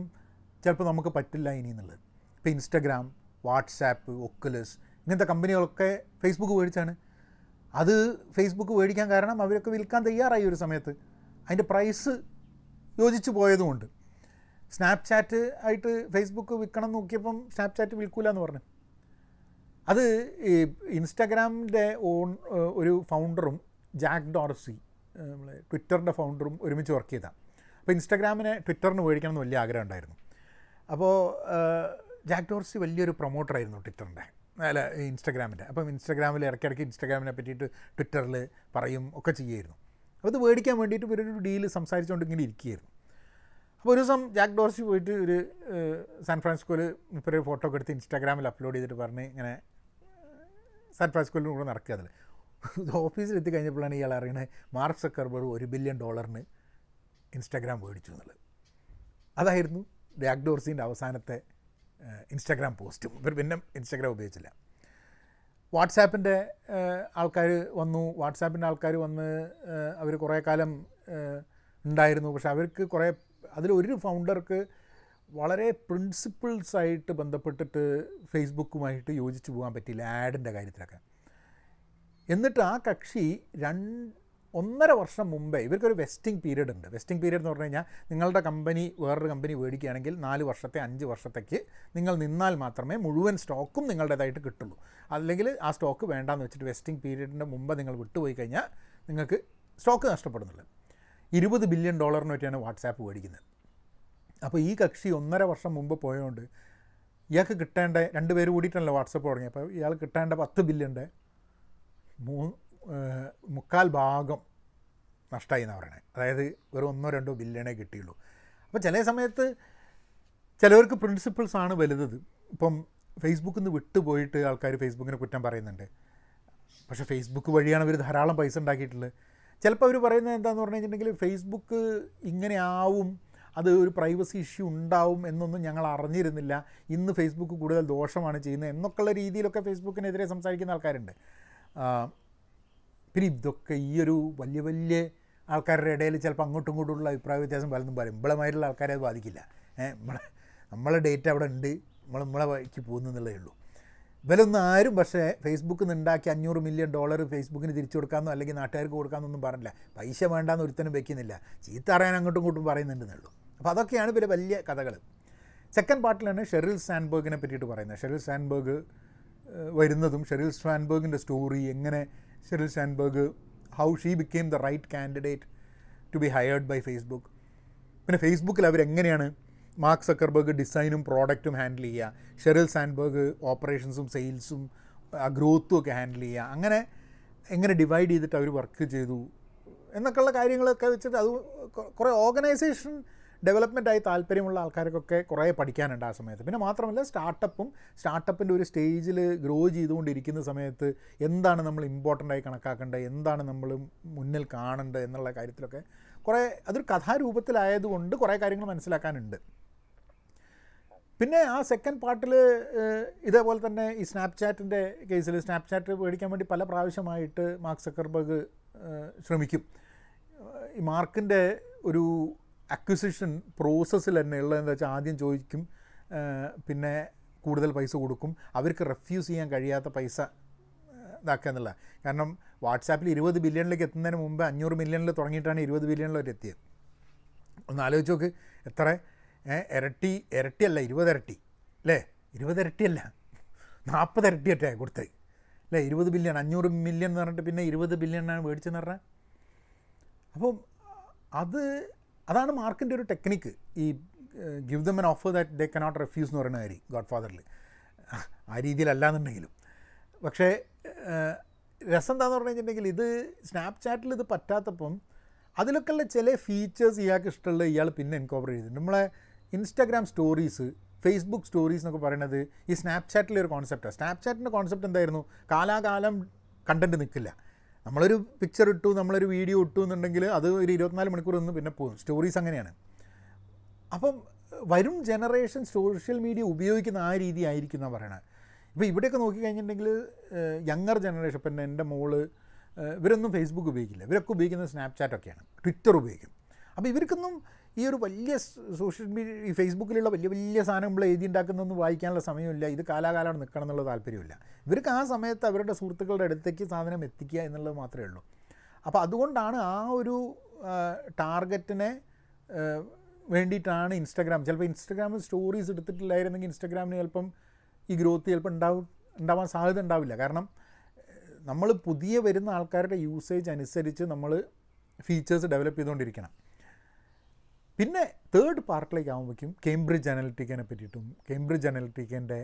ചിലപ്പോൾ നമുക്ക് പറ്റില്ല ഇനി എന്നുള്ളത് ഇപ്പോൾ ഇൻസ്റ്റഗ്രാം വാട്സാപ്പ് ഒക്കുലസ് ഇങ്ങനത്തെ കമ്പനികളൊക്കെ ഫേസ്ബുക്ക് മേടിച്ചാണ് അത് ഫേസ്ബുക്ക് മേടിക്കാൻ കാരണം അവരൊക്കെ വിൽക്കാൻ തയ്യാറായി ഒരു സമയത്ത് അതിൻ്റെ പ്രൈസ് യോജിച്ചു പോയതുകൊണ്ട് സ്നാപ്ചാറ്റ് ആയിട്ട് ഫേസ്ബുക്ക് വിൽക്കണം എന്ന് നോക്കിയപ്പം സ്നാപ്ചാറ്റ് വിൽക്കൂല എന്ന് പറഞ്ഞു അത് ഈ ഇൻസ്റ്റാഗ്രാമിൻ്റെ ഓൺ ഒരു ഫൗണ്ടറും ജാക്ക് ഡോർസി നമ്മളെ ട്വിറ്ററിൻ്റെ ഫൗണ്ടറും ഒരുമിച്ച് വർക്ക് ചെയ്താൽ അപ്പോൾ ഇൻസ്റ്റാഗ്രാമിനെ ട്വിറ്ററിന് മേടിക്കണം എന്ന് വലിയ ആഗ്രഹം ഉണ്ടായിരുന്നു അപ്പോൾ ജാക്ക് ഡോർസി വലിയൊരു പ്രൊമോട്ടറായിരുന്നു ട്വിറ്ററിൻ്റെ അല്ല ഇൻസ്റ്റാഗ്രാമിൻ്റെ അപ്പം ഇൻസ്റ്റാഗ്രാമിൽ ഇടയ്ക്കിടയ്ക്ക് ഇൻസ്റ്റാഗ്രാമിനെ പറ്റിയിട്ട് ട്വിറ്ററിൽ പറയും ഒക്കെ ചെയ്യുമായിരുന്നു അപ്പോൾ ഇത് മേടിക്കാൻ വേണ്ടിയിട്ട് ഇവരൊരു ഡീൽ സംസാരിച്ചുകൊണ്ട് ഇങ്ങനെ ഇരിക്കുകയായിരുന്നു അപ്പോൾ ഒരു ദിവസം ജാക്ക് ഡോർസി പോയിട്ട് ഒരു സാൻ ഫ്രാൻസിസ്കോയിൽ ഇപ്പോൾ ഒരു ഫോട്ടോ ഒക്കെ എടുത്ത് ഇൻസ്റ്റാഗ്രാമിൽ അപ്ലോഡ് ചെയ്തിട്ട് പറഞ്ഞ് ഇങ്ങനെ സാൻ ഫ്രാൻസിസ്കോയിൽ കൂടെ നടക്കുക അതിൽ ഓഫീസിലെത്തി കഴിഞ്ഞപ്പോഴാണ് ഇയാൾ അറിയണത് മാർക്ക് സക്കർബർ ഒരു ബില്യൺ ഡോളറിന് ഇൻസ്റ്റാഗ്രാം മേടിച്ചു എന്നുള്ളത് അതായിരുന്നു ജാക്ക് ഡോർസിൻ്റെ അവസാനത്തെ ഇൻസ്റ്റാഗ്രാം പോസ്റ്റും ഇവർ പിന്നെ ഇൻസ്റ്റാഗ്രാം ഉപയോഗിച്ചില്ല വാട്സാപ്പിൻ്റെ ആൾക്കാർ വന്നു വാട്സാപ്പിൻ്റെ ആൾക്കാർ വന്ന് അവർ കുറേ കാലം ഉണ്ടായിരുന്നു പക്ഷെ അവർക്ക് കുറേ അതിലൊരു ഫൗണ്ടർക്ക് വളരെ പ്രിൻസിപ്പിൾസായിട്ട് ബന്ധപ്പെട്ടിട്ട് ഫേസ്ബുക്കുമായിട്ട് യോജിച്ച് പോകാൻ പറ്റിയില്ല ആഡിൻ്റെ കാര്യത്തിലൊക്കെ എന്നിട്ട് ആ കക്ഷി രണ്ട് ഒന്നര വർഷം മുമ്പേ ഇവർക്കൊരു വെസ്റ്റിംഗ് പീരീഡ് ഉണ്ട് വെസ്റ്റിംഗ് പീരീഡ് എന്ന് പറഞ്ഞു കഴിഞ്ഞാൽ നിങ്ങളുടെ കമ്പനി വേറൊരു കമ്പനി മേടിക്കുകയാണെങ്കിൽ നാല് വർഷത്തെ അഞ്ച് വർഷത്തേക്ക് നിങ്ങൾ നിന്നാൽ മാത്രമേ മുഴുവൻ സ്റ്റോക്കും നിങ്ങളുടേതായിട്ട് കിട്ടുള്ളൂ അല്ലെങ്കിൽ ആ സ്റ്റോക്ക് വേണ്ടാന്ന് വെച്ചിട്ട് വെസ്റ്റിംഗ് പീരീഡിൻ്റെ മുമ്പ് നിങ്ങൾ വിട്ടുപോയി കഴിഞ്ഞാൽ നിങ്ങൾക്ക് സ്റ്റോക്ക് നഷ്ടപ്പെടുന്നുള്ളത് ഇരുപത് ബില്യൺ ഡോളറിന് പറ്റിയാണ് വാട്സാപ്പ് മേടിക്കുന്നത് അപ്പോൾ ഈ കക്ഷി ഒന്നര വർഷം മുമ്പ് പോയതുകൊണ്ട് ഇയാൾക്ക് കിട്ടേണ്ട രണ്ട് പേര് കൂടിയിട്ടല്ലോ വാട്സപ്പ് തുടങ്ങി അപ്പോൾ ഇയാൾ കിട്ടേണ്ട പത്ത് ബില്യൻ്റെ മൂന്ന് മുക്കാൽ ഭാഗം നഷ്ടമായി എന്നാണ് പറയണേ അതായത് വെറും ഒന്നോ രണ്ടോ ബില്യണേ കിട്ടിയുള്ളൂ അപ്പോൾ ചില സമയത്ത് ചിലവർക്ക് പ്രിൻസിപ്പിൾസ് ആണ് വലുത് ഇപ്പം ഫേസ്ബുക്കിൽ നിന്ന് വിട്ടുപോയിട്ട് ആൾക്കാർ ഫേസ്ബുക്കിനെ കുറ്റം പറയുന്നുണ്ട് പക്ഷേ ഫേസ്ബുക്ക് വഴിയാണ് അവർ ധാരാളം പൈസ ഉണ്ടാക്കിയിട്ടുള്ളത് ചിലപ്പോൾ അവർ പറയുന്നത് എന്താണെന്ന് പറഞ്ഞു കഴിഞ്ഞിട്ടുണ്ടെങ്കിൽ ഫേസ്ബുക്ക് ഇങ്ങനെ ആവും അത് ഒരു പ്രൈവസി ഇഷ്യൂ ഉണ്ടാവും എന്നൊന്നും ഞങ്ങൾ അറിഞ്ഞിരുന്നില്ല ഇന്ന് ഫേസ്ബുക്ക് കൂടുതൽ ദോഷമാണ് ചെയ്യുന്നത് എന്നൊക്കെയുള്ള രീതിയിലൊക്കെ ഫേസ്ബുക്കിനെതിരെ സംസാരിക്കുന്ന ആൾക്കാരുണ്ട് ഒത്തിരി ഇതൊക്കെ ഈ ഒരു വലിയ വലിയ ആൾക്കാരുടെ ഇടയിൽ ചിലപ്പോൾ അങ്ങോട്ടും ഇങ്ങോട്ടുമുള്ള അഭിപ്രായ വ്യത്യാസം പലതും പറയും ഇമ്പളമായിട്ടുള്ള ആൾക്കാരെ അത് ബാധിക്കില്ല നമ്മളെ നമ്മളെ ഡേറ്റ അവിടെ ഉണ്ട് നമ്മൾ നമ്മളെ വഴിക്ക് പോകുന്നു എന്നുള്ളതേ ഉള്ളൂ ഇവരൊന്നും ആരും പക്ഷേ ഫേസ്ബുക്കിൽ നിന്ന് ഉണ്ടാക്കി അഞ്ഞൂറ് മില്യൺ ഡോളർ ഫേസ്ബുക്കിന് തിരിച്ചു കൊടുക്കാമെന്നോ അല്ലെങ്കിൽ നാട്ടുകാർക്ക് കൊടുക്കാമെന്നൊന്നും പറഞ്ഞില്ല പൈസ വേണ്ടാന്ന് ഒരുത്തനും വെക്കുന്നില്ല ചീത്ത അറിയാൻ അങ്ങോട്ടും ഇങ്ങോട്ടും പറയുന്നുണ്ടെന്നുള്ളൂ അപ്പോൾ അതൊക്കെയാണ് ഇവരെ വലിയ കഥകൾ സെക്കൻഡ് പാർട്ടിലാണ് ഷെറിൽ സാൻബേഗിനെ പറ്റിയിട്ട് പറയുന്നത് ഷെറിൽ സാൻബേഗ് വരുന്നതും ഷെറിൽ സാൻബേഗിൻ്റെ സ്റ്റോറി എങ്ങനെ Sheryl Sandberg, how she became the right candidate to be hired by Facebook. പിന്നെ ഫേസ്ബുക്കിൽ അവരെങ്ങനെയാണ് മാർക്ക് സക്കർബർഗ് ഡിസൈനും പ്രോഡക്റ്റും ഹാൻഡിൽ ചെയ്യുക ഷെറിൽ സാൻഡ്ബർഗ് ഓപ്പറേഷൻസും സെയിൽസും ഗ്രോത്തും ഒക്കെ ഹാൻഡിൽ ചെയ്യുക അങ്ങനെ എങ്ങനെ ഡിവൈഡ് ചെയ്തിട്ട് അവർ വർക്ക് ചെയ്തു എന്നൊക്കെയുള്ള കാര്യങ്ങളൊക്കെ വെച്ചിട്ട് അത് കുറേ ഓർഗനൈസേഷൻ ഡെവലപ്മെൻറ്റായി താല്പര്യമുള്ള ആൾക്കാർക്കൊക്കെ കുറേ പഠിക്കാനുണ്ട് ആ സമയത്ത് പിന്നെ മാത്രമല്ല സ്റ്റാർട്ടപ്പും സ്റ്റാർട്ടപ്പിൻ്റെ ഒരു സ്റ്റേജിൽ ഗ്രോ ചെയ്തുകൊണ്ടിരിക്കുന്ന സമയത്ത് എന്താണ് നമ്മൾ ഇമ്പോർട്ടൻ്റ് ആയി കണക്കാക്കേണ്ടത് എന്താണ് നമ്മൾ മുന്നിൽ കാണേണ്ടത് എന്നുള്ള കാര്യത്തിലൊക്കെ കുറേ അതൊരു കഥാരൂപത്തിലായതുകൊണ്ട് കുറേ കാര്യങ്ങൾ മനസ്സിലാക്കാനുണ്ട് പിന്നെ ആ സെക്കൻഡ് പാർട്ടിൽ ഇതേപോലെ തന്നെ ഈ സ്നാപ്ചാറ്റിൻ്റെ കേസിൽ സ്നാപ്ചാറ്റ് മേടിക്കാൻ വേണ്ടി പല പ്രാവശ്യമായിട്ട് മാർക്ക് സക്കർബർഗ് ശ്രമിക്കും ഈ മാർക്കിൻ്റെ ഒരു അക്വിസിഷൻ പ്രോസസ്സിൽ തന്നെ എന്താ വെച്ചാൽ ആദ്യം ചോദിക്കും പിന്നെ കൂടുതൽ പൈസ കൊടുക്കും അവർക്ക് റെഫ്യൂസ് ചെയ്യാൻ കഴിയാത്ത പൈസ ഇതാക്കുക എന്നുള്ള കാരണം വാട്സാപ്പിൽ ഇരുപത് ബില്യണിലേക്ക് എത്തുന്നതിന് മുമ്പ് അഞ്ഞൂറ് മില്യണിൽ തുടങ്ങിയിട്ടാണ് ഇരുപത് ബില്യണിൽ എത്തിയത് ഒന്ന് ആലോചിച്ച് നോക്ക് എത്ര ഇരട്ടി ഇരട്ടിയല്ല ഇരുപതിരട്ടി ഇരട്ടി അല്ലേ ഇരുപതിരട്ടിയല്ല നാൽപ്പത് ഇരട്ടി ഇരട്ടിയറ്റാണ് കൊടുത്തത് അല്ലേ ഇരുപത് ബില്യൺ അഞ്ഞൂറ് മില്യൺ എന്ന് പറഞ്ഞിട്ട് പിന്നെ ഇരുപത് ബില്യണാണ് മേടിച്ചെന്ന് പറഞ്ഞാൽ അപ്പം അത് അതാണ് മാർക്കിൻ്റെ ഒരു ടെക്നിക്ക് ഈ give them an offer that they cannot refuse എന്ന് പറയുന്ന കാര്യം ഗോഡ് ഫാദറിൽ ആ എന്നുണ്ടെങ്കിലും പക്ഷേ രസം എന്താണെന്ന് പറഞ്ഞു കഴിഞ്ഞിട്ടുണ്ടെങ്കിൽ ഇത് സ്നാപ്ചാറ്റിൽ ഇത് പറ്റാത്തപ്പം അതിലൊക്കെയുള്ള ചില ഫീച്ചേഴ്സ് ഇയാൾക്ക് ഇഷ്ടമുള്ള ഇയാൾ പിന്നെ എൻകോപ്പറേറ്റ് ചെയ്തിട്ടുണ്ട് നമ്മളെ ഇൻസ്റ്റാഗ്രാം സ്റ്റോറീസ് ഫേസ്ബുക്ക് സ്റ്റോറീസ് എന്നൊക്കെ പറയുന്നത് ഈ സ്നാപ്ചാറ്റിലെ ഒരു കോൺസെപ്റ്റാണ് സ്നാപ്ചാറ്റിൻ്റെ കോൺസെപ്റ്റ് എന്തായിരുന്നു കാലാകാലം കണ്ടൻറ്റ് നിൽക്കില്ല നമ്മളൊരു പിക്ചർ ഇട്ടു നമ്മളൊരു വീഡിയോ ഇട്ടു എന്നുണ്ടെങ്കിൽ അത് ഒരു ഇരുപത്തിനാല് മണിക്കൂർ ഒന്ന് പിന്നെ പോകും സ്റ്റോറീസ് അങ്ങനെയാണ് അപ്പം വരും ജനറേഷൻ സോഷ്യൽ മീഡിയ ഉപയോഗിക്കുന്ന ആ രീതി ആയിരിക്കും എന്നാണ് പറയണത് ഇപ്പോൾ ഇവിടെയൊക്കെ നോക്കിക്കഴിഞ്ഞിട്ടുണ്ടെങ്കിൽ യങ്ങർ ജനറേഷൻ പിന്നെ എൻ്റെ മോള് ഇവരൊന്നും ഫേസ്ബുക്ക് ഉപയോഗിക്കില്ല ഇവരൊക്കെ ഉപയോഗിക്കുന്നത് സ്നാപ്ചാറ്റൊക്കെയാണ് ട്വിറ്റർ ഉപയോഗിക്കും അപ്പോൾ ഇവർക്കൊന്നും ഈ ഒരു വലിയ സോഷ്യൽ മീഡിയ ഈ ഫേസ്ബുക്കിലുള്ള വലിയ വലിയ സാധനം നമ്മൾ എഴുതി ഉണ്ടാക്കുന്നൊന്നും വായിക്കാനുള്ള സമയമില്ല ഇത് കാലാകാലം നിൽക്കണം എന്നുള്ള താല്പര്യമില്ല ഇവർക്ക് ആ സമയത്ത് അവരുടെ സുഹൃത്തുക്കളുടെ അടുത്തേക്ക് സാധനം എത്തിക്കുക എന്നുള്ളത് മാത്രമേ ഉള്ളൂ അപ്പോൾ അതുകൊണ്ടാണ് ആ ഒരു ടാർഗറ്റിനെ വേണ്ടിയിട്ടാണ് ഇൻസ്റ്റാഗ്രാം ചിലപ്പോൾ ഇൻസ്റ്റാഗ്രാമിൽ സ്റ്റോറീസ് എടുത്തിട്ടില്ലായിരുന്നെങ്കിൽ ഇൻസ്റ്റാഗ്രാമിന് ചിലപ്പം ഈ ഗ്രോത്ത് ചിലപ്പോൾ ഉണ്ടാവും ഉണ്ടാവാൻ സാധ്യത ഉണ്ടാവില്ല കാരണം നമ്മൾ പുതിയ വരുന്ന ആൾക്കാരുടെ യൂസേജ് അനുസരിച്ച് നമ്മൾ ഫീച്ചേഴ്സ് ഡെവലപ്പ് ചെയ്തുകൊണ്ടിരിക്കണം പിന്നെ തേർഡ് പാർട്ടിലേക്ക് ആകുമ്പോഴേക്കും കേംബ്രിഡ്ജ് അനലിറ്റിക്കനെ പറ്റിയിട്ടും കേംബ്രിഡ്ജ് അനലിറ്റിക്കൻ്റെ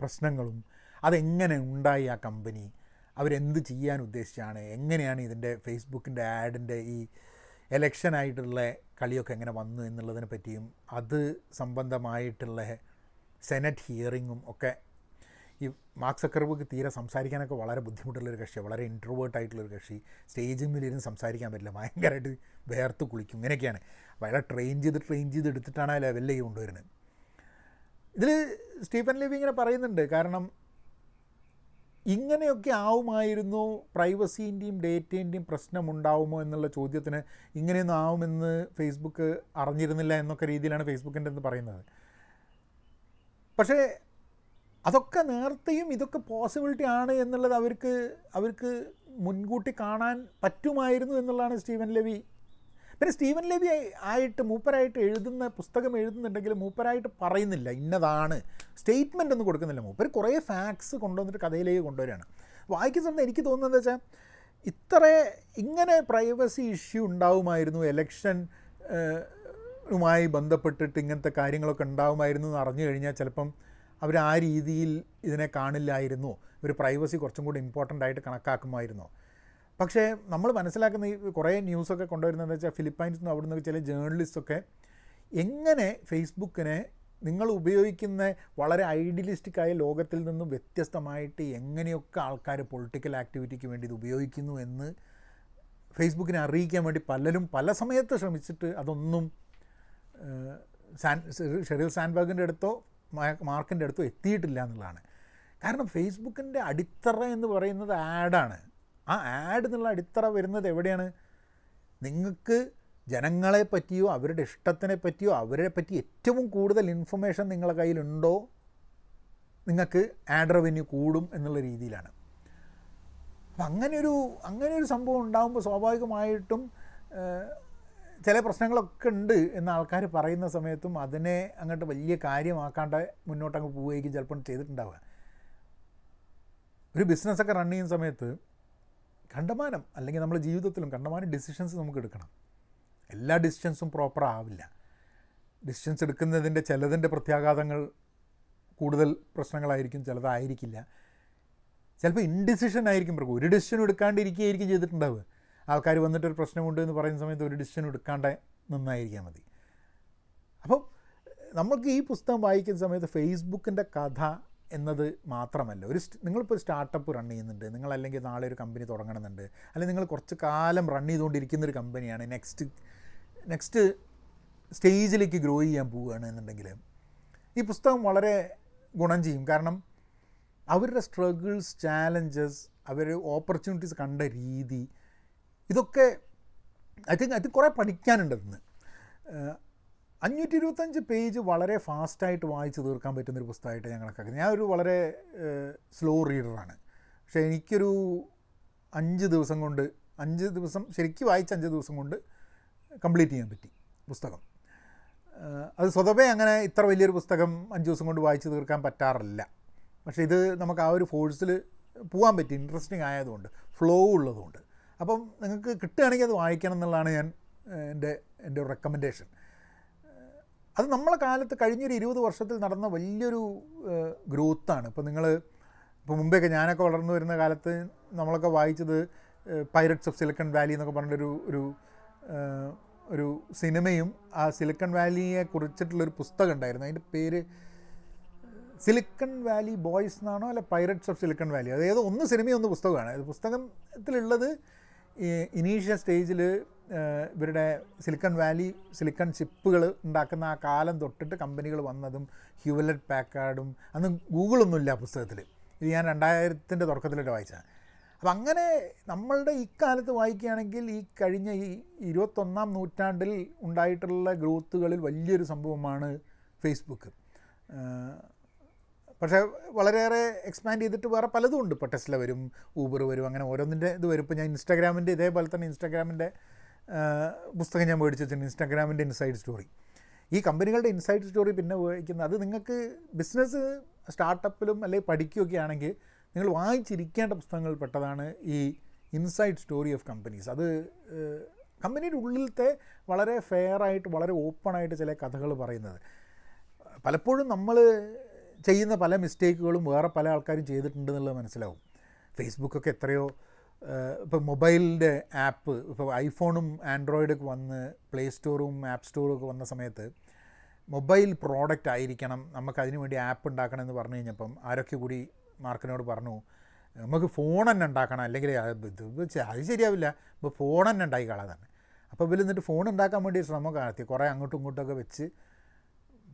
പ്രശ്നങ്ങളും അതെങ്ങനെ ഉണ്ടായി ആ കമ്പനി അവരെന്ത് ചെയ്യാൻ ഉദ്ദേശിച്ചാണ് എങ്ങനെയാണ് ഇതിൻ്റെ ഫേസ്ബുക്കിൻ്റെ ആഡിൻ്റെ ഈ ആയിട്ടുള്ള കളിയൊക്കെ എങ്ങനെ വന്നു എന്നുള്ളതിനെ പറ്റിയും അത് സംബന്ധമായിട്ടുള്ള സെനറ്റ് ഹിയറിങ്ങും ഒക്കെ ഈ മാർക്ക് സക്കർബർഗ് തീരെ സംസാരിക്കാനൊക്കെ വളരെ ബുദ്ധിമുട്ടുള്ളൊരു കക്ഷിയാണ് വളരെ ഇൻട്രോവേർട്ടായിട്ടുള്ളൊരു കക്ഷി സ്റ്റേജിൽ ഇരുന്ന് സംസാരിക്കാൻ പറ്റില്ല ഭയങ്കരമായിട്ട് വേർത്ത് കുളിക്കും ഇങ്ങനെയൊക്കെയാണ് അപ്പോൾ ട്രെയിൻ ചെയ്ത് ട്രെയിൻ ചെയ്ത് എടുത്തിട്ടാണ് ആ ലെവലിലേക്ക് കൊണ്ടുവരുന്നത് ഇതിൽ സ്റ്റീഫൻ ലിവി ഇങ്ങനെ പറയുന്നുണ്ട് കാരണം ഇങ്ങനെയൊക്കെ ആവുമായിരുന്നു പ്രൈവസീൻ്റെയും ഡേറ്റേൻ്റെയും പ്രശ്നമുണ്ടാവുമോ എന്നുള്ള ചോദ്യത്തിന് ഇങ്ങനെയൊന്നും ആവുമെന്ന് ഫേസ്ബുക്ക് അറിഞ്ഞിരുന്നില്ല എന്നൊക്കെ രീതിയിലാണ് ഫേസ്ബുക്കിൻ്റെ എന്ന് പറയുന്നത് പക്ഷേ അതൊക്കെ നേരത്തെയും ഇതൊക്കെ പോസിബിലിറ്റി ആണ് എന്നുള്ളത് അവർക്ക് അവർക്ക് മുൻകൂട്ടി കാണാൻ പറ്റുമായിരുന്നു എന്നുള്ളതാണ് സ്റ്റീവൻ ലെവി പിന്നെ സ്റ്റീവൻ ലെവി ആയിട്ട് മൂപ്പരായിട്ട് എഴുതുന്ന പുസ്തകം എഴുതുന്നുണ്ടെങ്കിൽ മൂപ്പരായിട്ട് പറയുന്നില്ല ഇന്നതാണ് സ്റ്റേറ്റ്മെൻ്റ് ഒന്നും കൊടുക്കുന്നില്ല മൂപ്പർ കുറേ ഫാക്ട്സ് കൊണ്ടുവന്നിട്ട് കഥയിലേക്ക് കൊണ്ടുവരികയാണ് വായിക്കുന്ന സമയത്ത് എനിക്ക് തോന്നുന്നത് വെച്ചാൽ ഇത്ര ഇങ്ങനെ പ്രൈവസി ഇഷ്യൂ ഉണ്ടാവുമായിരുന്നു എലക്ഷൻ ുമായി ബന്ധപ്പെട്ടിട്ട് ഇങ്ങനത്തെ കാര്യങ്ങളൊക്കെ ഉണ്ടാവുമായിരുന്നു എന്ന് അറിഞ്ഞു കഴിഞ്ഞാൽ ചിലപ്പം അവർ ആ രീതിയിൽ ഇതിനെ കാണില്ലായിരുന്നു ഇവർ പ്രൈവസി കുറച്ചും കൂടി ഇമ്പോർട്ടൻ്റ് ആയിട്ട് കണക്കാക്കുമായിരുന്നു പക്ഷേ നമ്മൾ മനസ്സിലാക്കുന്ന ഈ കുറേ ന്യൂസൊക്കെ കൊണ്ടുവരുന്നത് വെച്ചാൽ ഫിലിപ്പൈൻസ് നിന്ന് അവിടെ നിന്ന് ചില ജേർണലിസ്റ്റൊക്കെ എങ്ങനെ ഫേസ്ബുക്കിനെ നിങ്ങൾ ഉപയോഗിക്കുന്ന വളരെ ഐഡിയലിസ്റ്റിക്കായ ലോകത്തിൽ നിന്നും വ്യത്യസ്തമായിട്ട് എങ്ങനെയൊക്കെ ആൾക്കാർ പൊളിറ്റിക്കൽ ആക്ടിവിറ്റിക്ക് വേണ്ടി ഇത് ഉപയോഗിക്കുന്നു എന്ന് ഫേസ്ബുക്കിനെ അറിയിക്കാൻ വേണ്ടി പലരും പല സമയത്ത് ശ്രമിച്ചിട്ട് അതൊന്നും സാൻ ഷെറിൽ സാൻബർഗിൻ്റെ അടുത്തോ മാർക്കിൻ്റെ അടുത്തും എത്തിയിട്ടില്ല എന്നുള്ളതാണ് കാരണം ഫേസ്ബുക്കിൻ്റെ അടിത്തറ എന്ന് പറയുന്നത് ആഡാണ് ആ ആഡ് എന്നുള്ള അടിത്തറ വരുന്നത് എവിടെയാണ് നിങ്ങൾക്ക് ജനങ്ങളെ പറ്റിയോ അവരുടെ ഇഷ്ടത്തിനെ പറ്റിയോ അവരെ പറ്റി ഏറ്റവും കൂടുതൽ ഇൻഫർമേഷൻ നിങ്ങളുടെ കയ്യിലുണ്ടോ നിങ്ങൾക്ക് ആഡ് റവന്യൂ കൂടും എന്നുള്ള രീതിയിലാണ് അപ്പം അങ്ങനെയൊരു അങ്ങനെയൊരു സംഭവം ഉണ്ടാകുമ്പോൾ സ്വാഭാവികമായിട്ടും ചില പ്രശ്നങ്ങളൊക്കെ ഉണ്ട് എന്ന് ആൾക്കാർ പറയുന്ന സമയത്തും അതിനെ അങ്ങോട്ട് വലിയ കാര്യമാക്കാണ്ട് മുന്നോട്ടങ്ങ് പോവുകയും ചിലപ്പോൾ ചെയ്തിട്ടുണ്ടാവുക ഒരു ബിസിനസ്സൊക്കെ റൺ ചെയ്യുന്ന സമയത്ത് കണ്ടമാനം അല്ലെങ്കിൽ നമ്മുടെ ജീവിതത്തിലും കണ്ടമാനം ഡിസിഷൻസ് നമുക്ക് എടുക്കണം എല്ലാ ഡിസിഷൻസും പ്രോപ്പർ ആവില്ല ഡിസിഷൻസ് എടുക്കുന്നതിൻ്റെ ചിലതിൻ്റെ പ്രത്യാഘാതങ്ങൾ കൂടുതൽ പ്രശ്നങ്ങളായിരിക്കും ചിലതായിരിക്കില്ല ചിലപ്പോൾ ഇൻഡിസിഷൻ ആയിരിക്കും ഒരു ഡിസിഷൻ എടുക്കാണ്ടിരിക്കുകയായിരിക്കും ചെയ്തിട്ടുണ്ടാവുക ആൾക്കാർ വന്നിട്ടൊരു പ്രശ്നമുണ്ട് എന്ന് പറയുന്ന സമയത്ത് ഒരു ഡിസിഷൻ എടുക്കാണ്ട് നിന്നായിരിക്കാൽ മതി അപ്പം നമുക്ക് ഈ പുസ്തകം വായിക്കുന്ന സമയത്ത് ഫേസ്ബുക്കിൻ്റെ കഥ എന്നത് മാത്രമല്ല ഒരു നിങ്ങളിപ്പോൾ സ്റ്റാർട്ടപ്പ് റൺ ചെയ്യുന്നുണ്ട് നിങ്ങൾ അല്ലെങ്കിൽ നാളെ ഒരു കമ്പനി തുടങ്ങണമെന്നുണ്ട് അല്ലെങ്കിൽ നിങ്ങൾ കുറച്ച് കാലം റൺ ചെയ്തുകൊണ്ടിരിക്കുന്ന ഒരു കമ്പനിയാണ് നെക്സ്റ്റ് നെക്സ്റ്റ് സ്റ്റേജിലേക്ക് ഗ്രോ ചെയ്യാൻ പോവുകയാണ് എന്നുണ്ടെങ്കിൽ ഈ പുസ്തകം വളരെ ഗുണം ചെയ്യും കാരണം അവരുടെ സ്ട്രഗിൾസ് ചാലഞ്ചസ് അവർ ഓപ്പർച്യൂണിറ്റീസ് കണ്ട രീതി ഇതൊക്കെ ഐ തിങ്ക് ഐ തിങ്ക് കുറേ പഠിക്കാനുണ്ട് ഇന്ന് അഞ്ഞൂറ്റി ഇരുപത്തഞ്ച് പേജ് വളരെ ഫാസ്റ്റായിട്ട് വായിച്ച് തീർക്കാൻ പറ്റുന്നൊരു പുസ്തകമായിട്ട് ഞാൻ കണക്കാക്കുന്നത് ഞാൻ ഒരു വളരെ സ്ലോ റീഡറാണ് പക്ഷേ എനിക്കൊരു അഞ്ച് ദിവസം കൊണ്ട് അഞ്ച് ദിവസം ശരിക്കും വായിച്ച അഞ്ച് ദിവസം കൊണ്ട് കംപ്ലീറ്റ് ചെയ്യാൻ പറ്റി പുസ്തകം അത് സ്വതവേ അങ്ങനെ ഇത്ര വലിയൊരു പുസ്തകം അഞ്ച് ദിവസം കൊണ്ട് വായിച്ച് തീർക്കാൻ പറ്റാറില്ല പക്ഷേ ഇത് നമുക്ക് ആ ഒരു ഫോഴ്സിൽ പോകാൻ പറ്റി ഇൻട്രസ്റ്റിംഗ് ആയതുകൊണ്ട് ഫ്ലോ ഉള്ളതുകൊണ്ട് അപ്പം നിങ്ങൾക്ക് കിട്ടുകയാണെങ്കിൽ അത് വായിക്കണം എന്നുള്ളതാണ് ഞാൻ എൻ്റെ എൻ്റെ ഒരു റെക്കമെൻഡേഷൻ അത് നമ്മളെ കാലത്ത് കഴിഞ്ഞൊരു ഇരുപത് വർഷത്തിൽ നടന്ന വലിയൊരു ഗ്രോത്താണ് ഇപ്പോൾ നിങ്ങൾ ഇപ്പോൾ മുമ്പെയൊക്കെ ഞാനൊക്കെ വളർന്നു വരുന്ന കാലത്ത് നമ്മളൊക്കെ വായിച്ചത് പൈററ്റ്സ് ഓഫ് സിലിക്കൺ വാലി എന്നൊക്കെ പറഞ്ഞിട്ടൊരു ഒരു ഒരു സിനിമയും ആ സിലിക്കൺ വാലിയെ കുറിച്ചിട്ടുള്ളൊരു പുസ്തകം ഉണ്ടായിരുന്നു അതിൻ്റെ പേര് സിലിക്കൺ വാലി ബോയ്സ് എന്നാണോ അല്ല പൈററ്റ്സ് ഓഫ് സിലിക്കൺ വാലി അതായത് ഒന്ന് സിനിമയും ഒന്ന് പുസ്തകമാണ് പുസ്തകത്തിലുള്ളത് ഈ ഇനീഷ്യൽ സ്റ്റേജിൽ ഇവരുടെ സിലിക്കൺ വാലി സിലിക്കൺ ചിപ്പുകൾ ഉണ്ടാക്കുന്ന ആ കാലം തൊട്ടിട്ട് കമ്പനികൾ വന്നതും ഹ്യൂവലറ്റ് പാക്കാർഡും അന്ന് ഗൂഗിളൊന്നുമില്ല പുസ്തകത്തിൽ ഇത് ഞാൻ രണ്ടായിരത്തിൻ്റെ തുടക്കത്തിലൊക്കെ വായിച്ചാൽ അപ്പം അങ്ങനെ നമ്മളുടെ ഇക്കാലത്ത് വായിക്കുകയാണെങ്കിൽ ഈ കഴിഞ്ഞ ഈ ഇരുപത്തൊന്നാം നൂറ്റാണ്ടിൽ ഉണ്ടായിട്ടുള്ള ഗ്രോത്തുകളിൽ വലിയൊരു സംഭവമാണ് ഫേസ്ബുക്ക് പക്ഷേ വളരെയേറെ എക്സ്പാൻഡ് ചെയ്തിട്ട് വേറെ പലതും ഉണ്ട് ഇപ്പോൾ ടെസ്ല വരും ഊബർ വരും അങ്ങനെ ഓരോന്നിൻ്റെ ഇത് വരും ഇപ്പോൾ ഞാൻ ഇൻസ്റ്റാഗ്രാമിൻ്റെ ഇതേപോലെ തന്നെ ഇൻസ്റ്റാഗ്രാമിൻ്റെ പുസ്തകം ഞാൻ മേടിച്ച് വെച്ചിട്ടുണ്ട് ഇൻസ്റ്റാഗ്രാമിൻ്റെ ഇൻസൈഡ് സ്റ്റോറി ഈ കമ്പനികളുടെ ഇൻസൈഡ് സ്റ്റോറി പിന്നെ ഉപയോഗിക്കുന്നത് അത് നിങ്ങൾക്ക് ബിസിനസ് സ്റ്റാർട്ടപ്പിലും അല്ലെങ്കിൽ പഠിക്കുകയൊക്കെ ആണെങ്കിൽ നിങ്ങൾ വായിച്ചിരിക്കേണ്ട പുസ്തകങ്ങൾ പെട്ടതാണ് ഈ ഇൻസൈഡ് സ്റ്റോറി ഓഫ് കമ്പനീസ് അത് കമ്പനിയുടെ ഉള്ളിലത്തെ വളരെ ഫെയറായിട്ട് വളരെ ഓപ്പണായിട്ട് ചില കഥകൾ പറയുന്നത് പലപ്പോഴും നമ്മൾ ചെയ്യുന്ന പല മിസ്റ്റേക്കുകളും വേറെ പല ആൾക്കാരും ചെയ്തിട്ടുണ്ടെന്നുള്ളത് മനസ്സിലാവും ഫേസ്ബുക്കൊക്കെ എത്രയോ ഇപ്പോൾ മൊബൈലിൻ്റെ ആപ്പ് ഇപ്പോൾ ഐഫോണും ആൻഡ്രോയിഡൊക്കെ വന്ന് പ്ലേ സ്റ്റോറും ആപ്പ് സ്റ്റോറും ഒക്കെ വന്ന സമയത്ത് മൊബൈൽ പ്രോഡക്റ്റ് ആയിരിക്കണം നമുക്ക് അതിനു വേണ്ടി ആപ്പ് ഉണ്ടാക്കണം എന്ന് പറഞ്ഞു കഴിഞ്ഞപ്പം ആരൊക്കെ കൂടി മാർക്കിനോട് പറഞ്ഞു നമുക്ക് ഫോൺ തന്നെ ഉണ്ടാക്കണം അല്ലെങ്കിൽ അത് ശരിയാവില്ല ഇപ്പോൾ ഫോൺ തന്നെ ഉണ്ടായിക്കളാതാണ് അപ്പോൾ ഇവർ എന്നിട്ട് ഫോൺ ഉണ്ടാക്കാൻ വേണ്ടി ശ്രമം കാണത്തി കുറേ അങ്ങോട്ടും ഒക്കെ വെച്ച്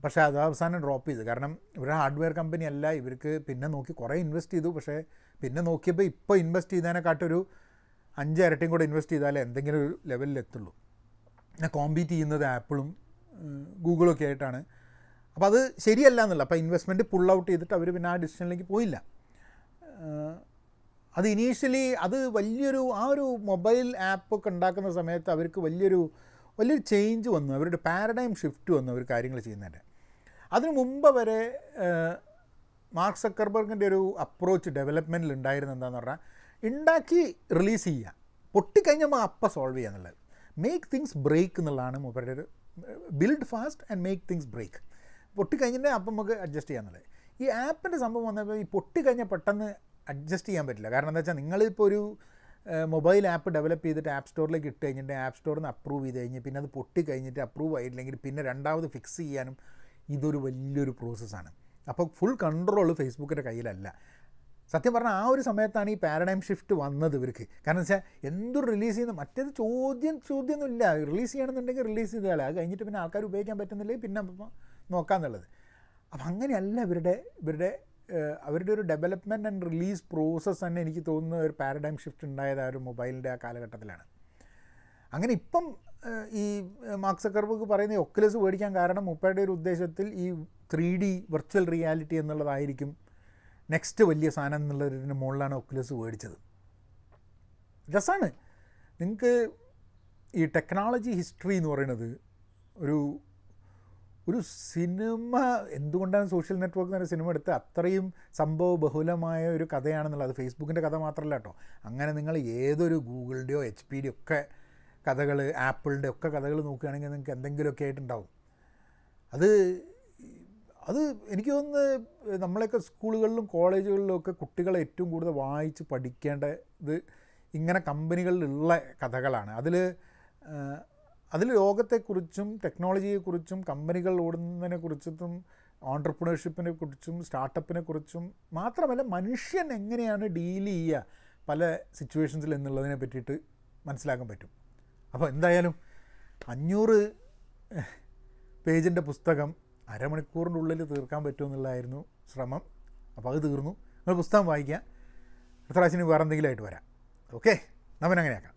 പക്ഷേ അത് അവസാനം ഡ്രോപ്പ് ചെയ്തു കാരണം ഇവരുടെ ഹാർഡ്വെയർ കമ്പനി അല്ല ഇവർക്ക് പിന്നെ നോക്കി കുറേ ഇൻവെസ്റ്റ് ചെയ്തു പക്ഷേ പിന്നെ നോക്കിയപ്പോൾ ഇപ്പോൾ ഇൻവെസ്റ്റ് ചെയ്തതിനെക്കാട്ടൊരു അഞ്ച് ഇരട്ടിയും കൂടെ ഇൻവെസ്റ്റ് ചെയ്താലേ എന്തെങ്കിലും ഒരു ലെവലിൽ എത്തുള്ളൂ പിന്നെ കോമ്പീറ്റ് ചെയ്യുന്നത് ആപ്പിളും ഗൂഗിളും ഒക്കെ ആയിട്ടാണ് അപ്പോൾ അത് ശരിയല്ല എന്നുള്ള അപ്പോൾ ഇൻവെസ്റ്റ്മെൻറ്റ് പുൾ ഔട്ട് ചെയ്തിട്ട് അവർ പിന്നെ ആ ഡിസിഷനിലേക്ക് പോയില്ല അത് ഇനീഷ്യലി അത് വലിയൊരു ആ ഒരു മൊബൈൽ ആപ്പൊക്കെ ഉണ്ടാക്കുന്ന സമയത്ത് അവർക്ക് വലിയൊരു വലിയൊരു ചേഞ്ച് വന്നു അവരുടെ പാരഡൈം ഷിഫ്റ്റ് വന്നു അവർ കാര്യങ്ങൾ ചെയ്യുന്നതിൻ്റെ അതിനു മുമ്പ് വരെ മാർക്ക് സക്കർബർഗിൻ്റെ ഒരു അപ്രോച്ച് ഡെവലപ്മെൻറ്റിൽ ഉണ്ടായിരുന്ന എന്താണെന്ന് പറഞ്ഞാൽ ഉണ്ടാക്കി റിലീസ് ചെയ്യുക പൊട്ടിക്കഴിഞ്ഞാൽ നമ്മൾ അപ്പം സോൾവ് ചെയ്യുക എന്നുള്ളത് മേക്ക് തിങ്സ് ബ്രേക്ക് എന്നുള്ളതാണ് മൂപ്പരുടെ ഒരു build fast and make things break പൊട്ടിക്കഴിഞ്ഞിട്ട് അപ്പം നമുക്ക് അഡ്ജസ്റ്റ് ചെയ്യാമെന്നുള്ളത് ഈ ആപ്പിൻ്റെ സംഭവം വന്നപ്പോൾ ഈ പൊട്ടിക്കഴിഞ്ഞാൽ പെട്ടെന്ന് അഡ്ജസ്റ്റ് ചെയ്യാൻ പറ്റില്ല കാരണം എന്താ വെച്ചാൽ നിങ്ങളിപ്പോൾ ഒരു മൊബൈൽ ആപ്പ് ഡെവലപ്പ് ചെയ്തിട്ട് ആപ്പ് സ്റ്റോറിലേക്ക് ഇട്ട് കഴിഞ്ഞിട്ട് ആപ്പ് സ്റ്റോറിൽ നിന്ന് അപ്രൂവ് ചെയ്ത് കഴിഞ്ഞ് പിന്നെ അത് പൊട്ടി കഴിഞ്ഞിട്ട് അപ്രൂവ് ആയിട്ടില്ലെങ്കിൽ പിന്നെ രണ്ടാമത് ഫിക്സ് ചെയ്യാനും ഇതൊരു വലിയൊരു പ്രോസസ്സാണ് അപ്പോൾ ഫുൾ കൺട്രോൾ ഫേസ്ബുക്കിൻ്റെ കയ്യിലല്ല സത്യം പറഞ്ഞാൽ ആ ഒരു സമയത്താണ് ഈ പാരഡൈം ഷിഫ്റ്റ് വന്നത് ഇവർക്ക് കാരണം വെച്ചാൽ എന്തൊരു റിലീസ് ചെയ്യുന്ന മറ്റേത് ചോദ്യം ചോദ്യമൊന്നുമില്ല റിലീസ് ചെയ്യണമെന്നുണ്ടെങ്കിൽ റിലീസ് കളയാം അത് കഴിഞ്ഞിട്ട് പിന്നെ ആൾക്കാർ ഉപയോഗിക്കാൻ പറ്റുന്നില്ലെങ്കിൽ പിന്നെ നോക്കാമെന്നുള്ളത് അപ്പം അങ്ങനെയല്ല ഇവരുടെ ഇവരുടെ അവരുടെ ഒരു ഡെവലപ്മെൻറ്റ് ആൻഡ് റിലീസ് പ്രോസസ്സ് തന്നെ എനിക്ക് തോന്നുന്ന ഒരു പാരഡൈം ഷിഫ്റ്റ് ഉണ്ടായത് ആ ഒരു മൊബൈലിൻ്റെ ആ കാലഘട്ടത്തിലാണ് അങ്ങനെ ഇപ്പം ഈ മാർക്ക് സക്കർബർഗ് പറയുന്ന ഒക്കുലസ് മേടിക്കാൻ കാരണം മുപ്പയുടെ ഒരു ഉദ്ദേശത്തിൽ ഈ ത്രീ ഡി വെർച്വൽ റിയാലിറ്റി എന്നുള്ളതായിരിക്കും നെക്സ്റ്റ് വലിയ സാധനം എന്നുള്ളതിന് മുകളിലാണ് ഒക്കുലസ് മേടിച്ചത് രസമാണ് നിങ്ങൾക്ക് ഈ ടെക്നോളജി ഹിസ്റ്ററി എന്ന് പറയുന്നത് ഒരു ഒരു സിനിമ എന്തുകൊണ്ടാണ് സോഷ്യൽ നെറ്റ്വർക്ക് എന്നൊരു സിനിമ എടുത്ത് അത്രയും സംഭവ ബഹുലമായ ഒരു കഥയാണെന്നുള്ളത് ഫേസ്ബുക്കിൻ്റെ കഥ മാത്രമല്ല കേട്ടോ അങ്ങനെ നിങ്ങൾ ഏതൊരു ഗൂഗിളിൻ്റെയോ എച്ച് പിയുടെയോ ഒക്കെ കഥകൾ ആപ്പിളിൻ്റെ ഒക്കെ കഥകൾ നോക്കുകയാണെങ്കിൽ നിങ്ങൾക്ക് എന്തെങ്കിലുമൊക്കെ ആയിട്ടുണ്ടാവും അത് അത് എനിക്ക് തോന്നുന്നത് നമ്മളെയൊക്കെ സ്കൂളുകളിലും കോളേജുകളിലും ഒക്കെ കുട്ടികളെ ഏറ്റവും കൂടുതൽ വായിച്ച് പഠിക്കേണ്ടത് ഇങ്ങനെ കമ്പനികളിലുള്ള കഥകളാണ് അതിൽ അതിൽ ലോകത്തെക്കുറിച്ചും ടെക്നോളജിയെക്കുറിച്ചും കമ്പനികൾ ഓടുന്നതിനെക്കുറിച്ചും ഓൺടർപ്രണർഷിപ്പിനെ കുറിച്ചും സ്റ്റാർട്ടപ്പിനെ കുറിച്ചും മാത്രമല്ല മനുഷ്യൻ എങ്ങനെയാണ് ഡീൽ ചെയ്യുക പല സിറ്റുവേഷൻസിൽ എന്നുള്ളതിനെ പറ്റിയിട്ട് മനസ്സിലാക്കാൻ പറ്റും അപ്പോൾ എന്തായാലും അഞ്ഞൂറ് പേജിൻ്റെ പുസ്തകം അരമണിക്കൂറിൻ്റെ ഉള്ളിൽ തീർക്കാൻ പറ്റുമെന്നുള്ളതായിരുന്നു ശ്രമം അപ്പോൾ അത് തീർന്നു നിങ്ങൾ പുസ്തകം വായിക്കുക അടുത്ത പ്രാവശ്യം വേറെ എന്തെങ്കിലും ആയിട്ട് വരാം ഓക്കെ നമ്മൾ അങ്ങനെയാക്കാം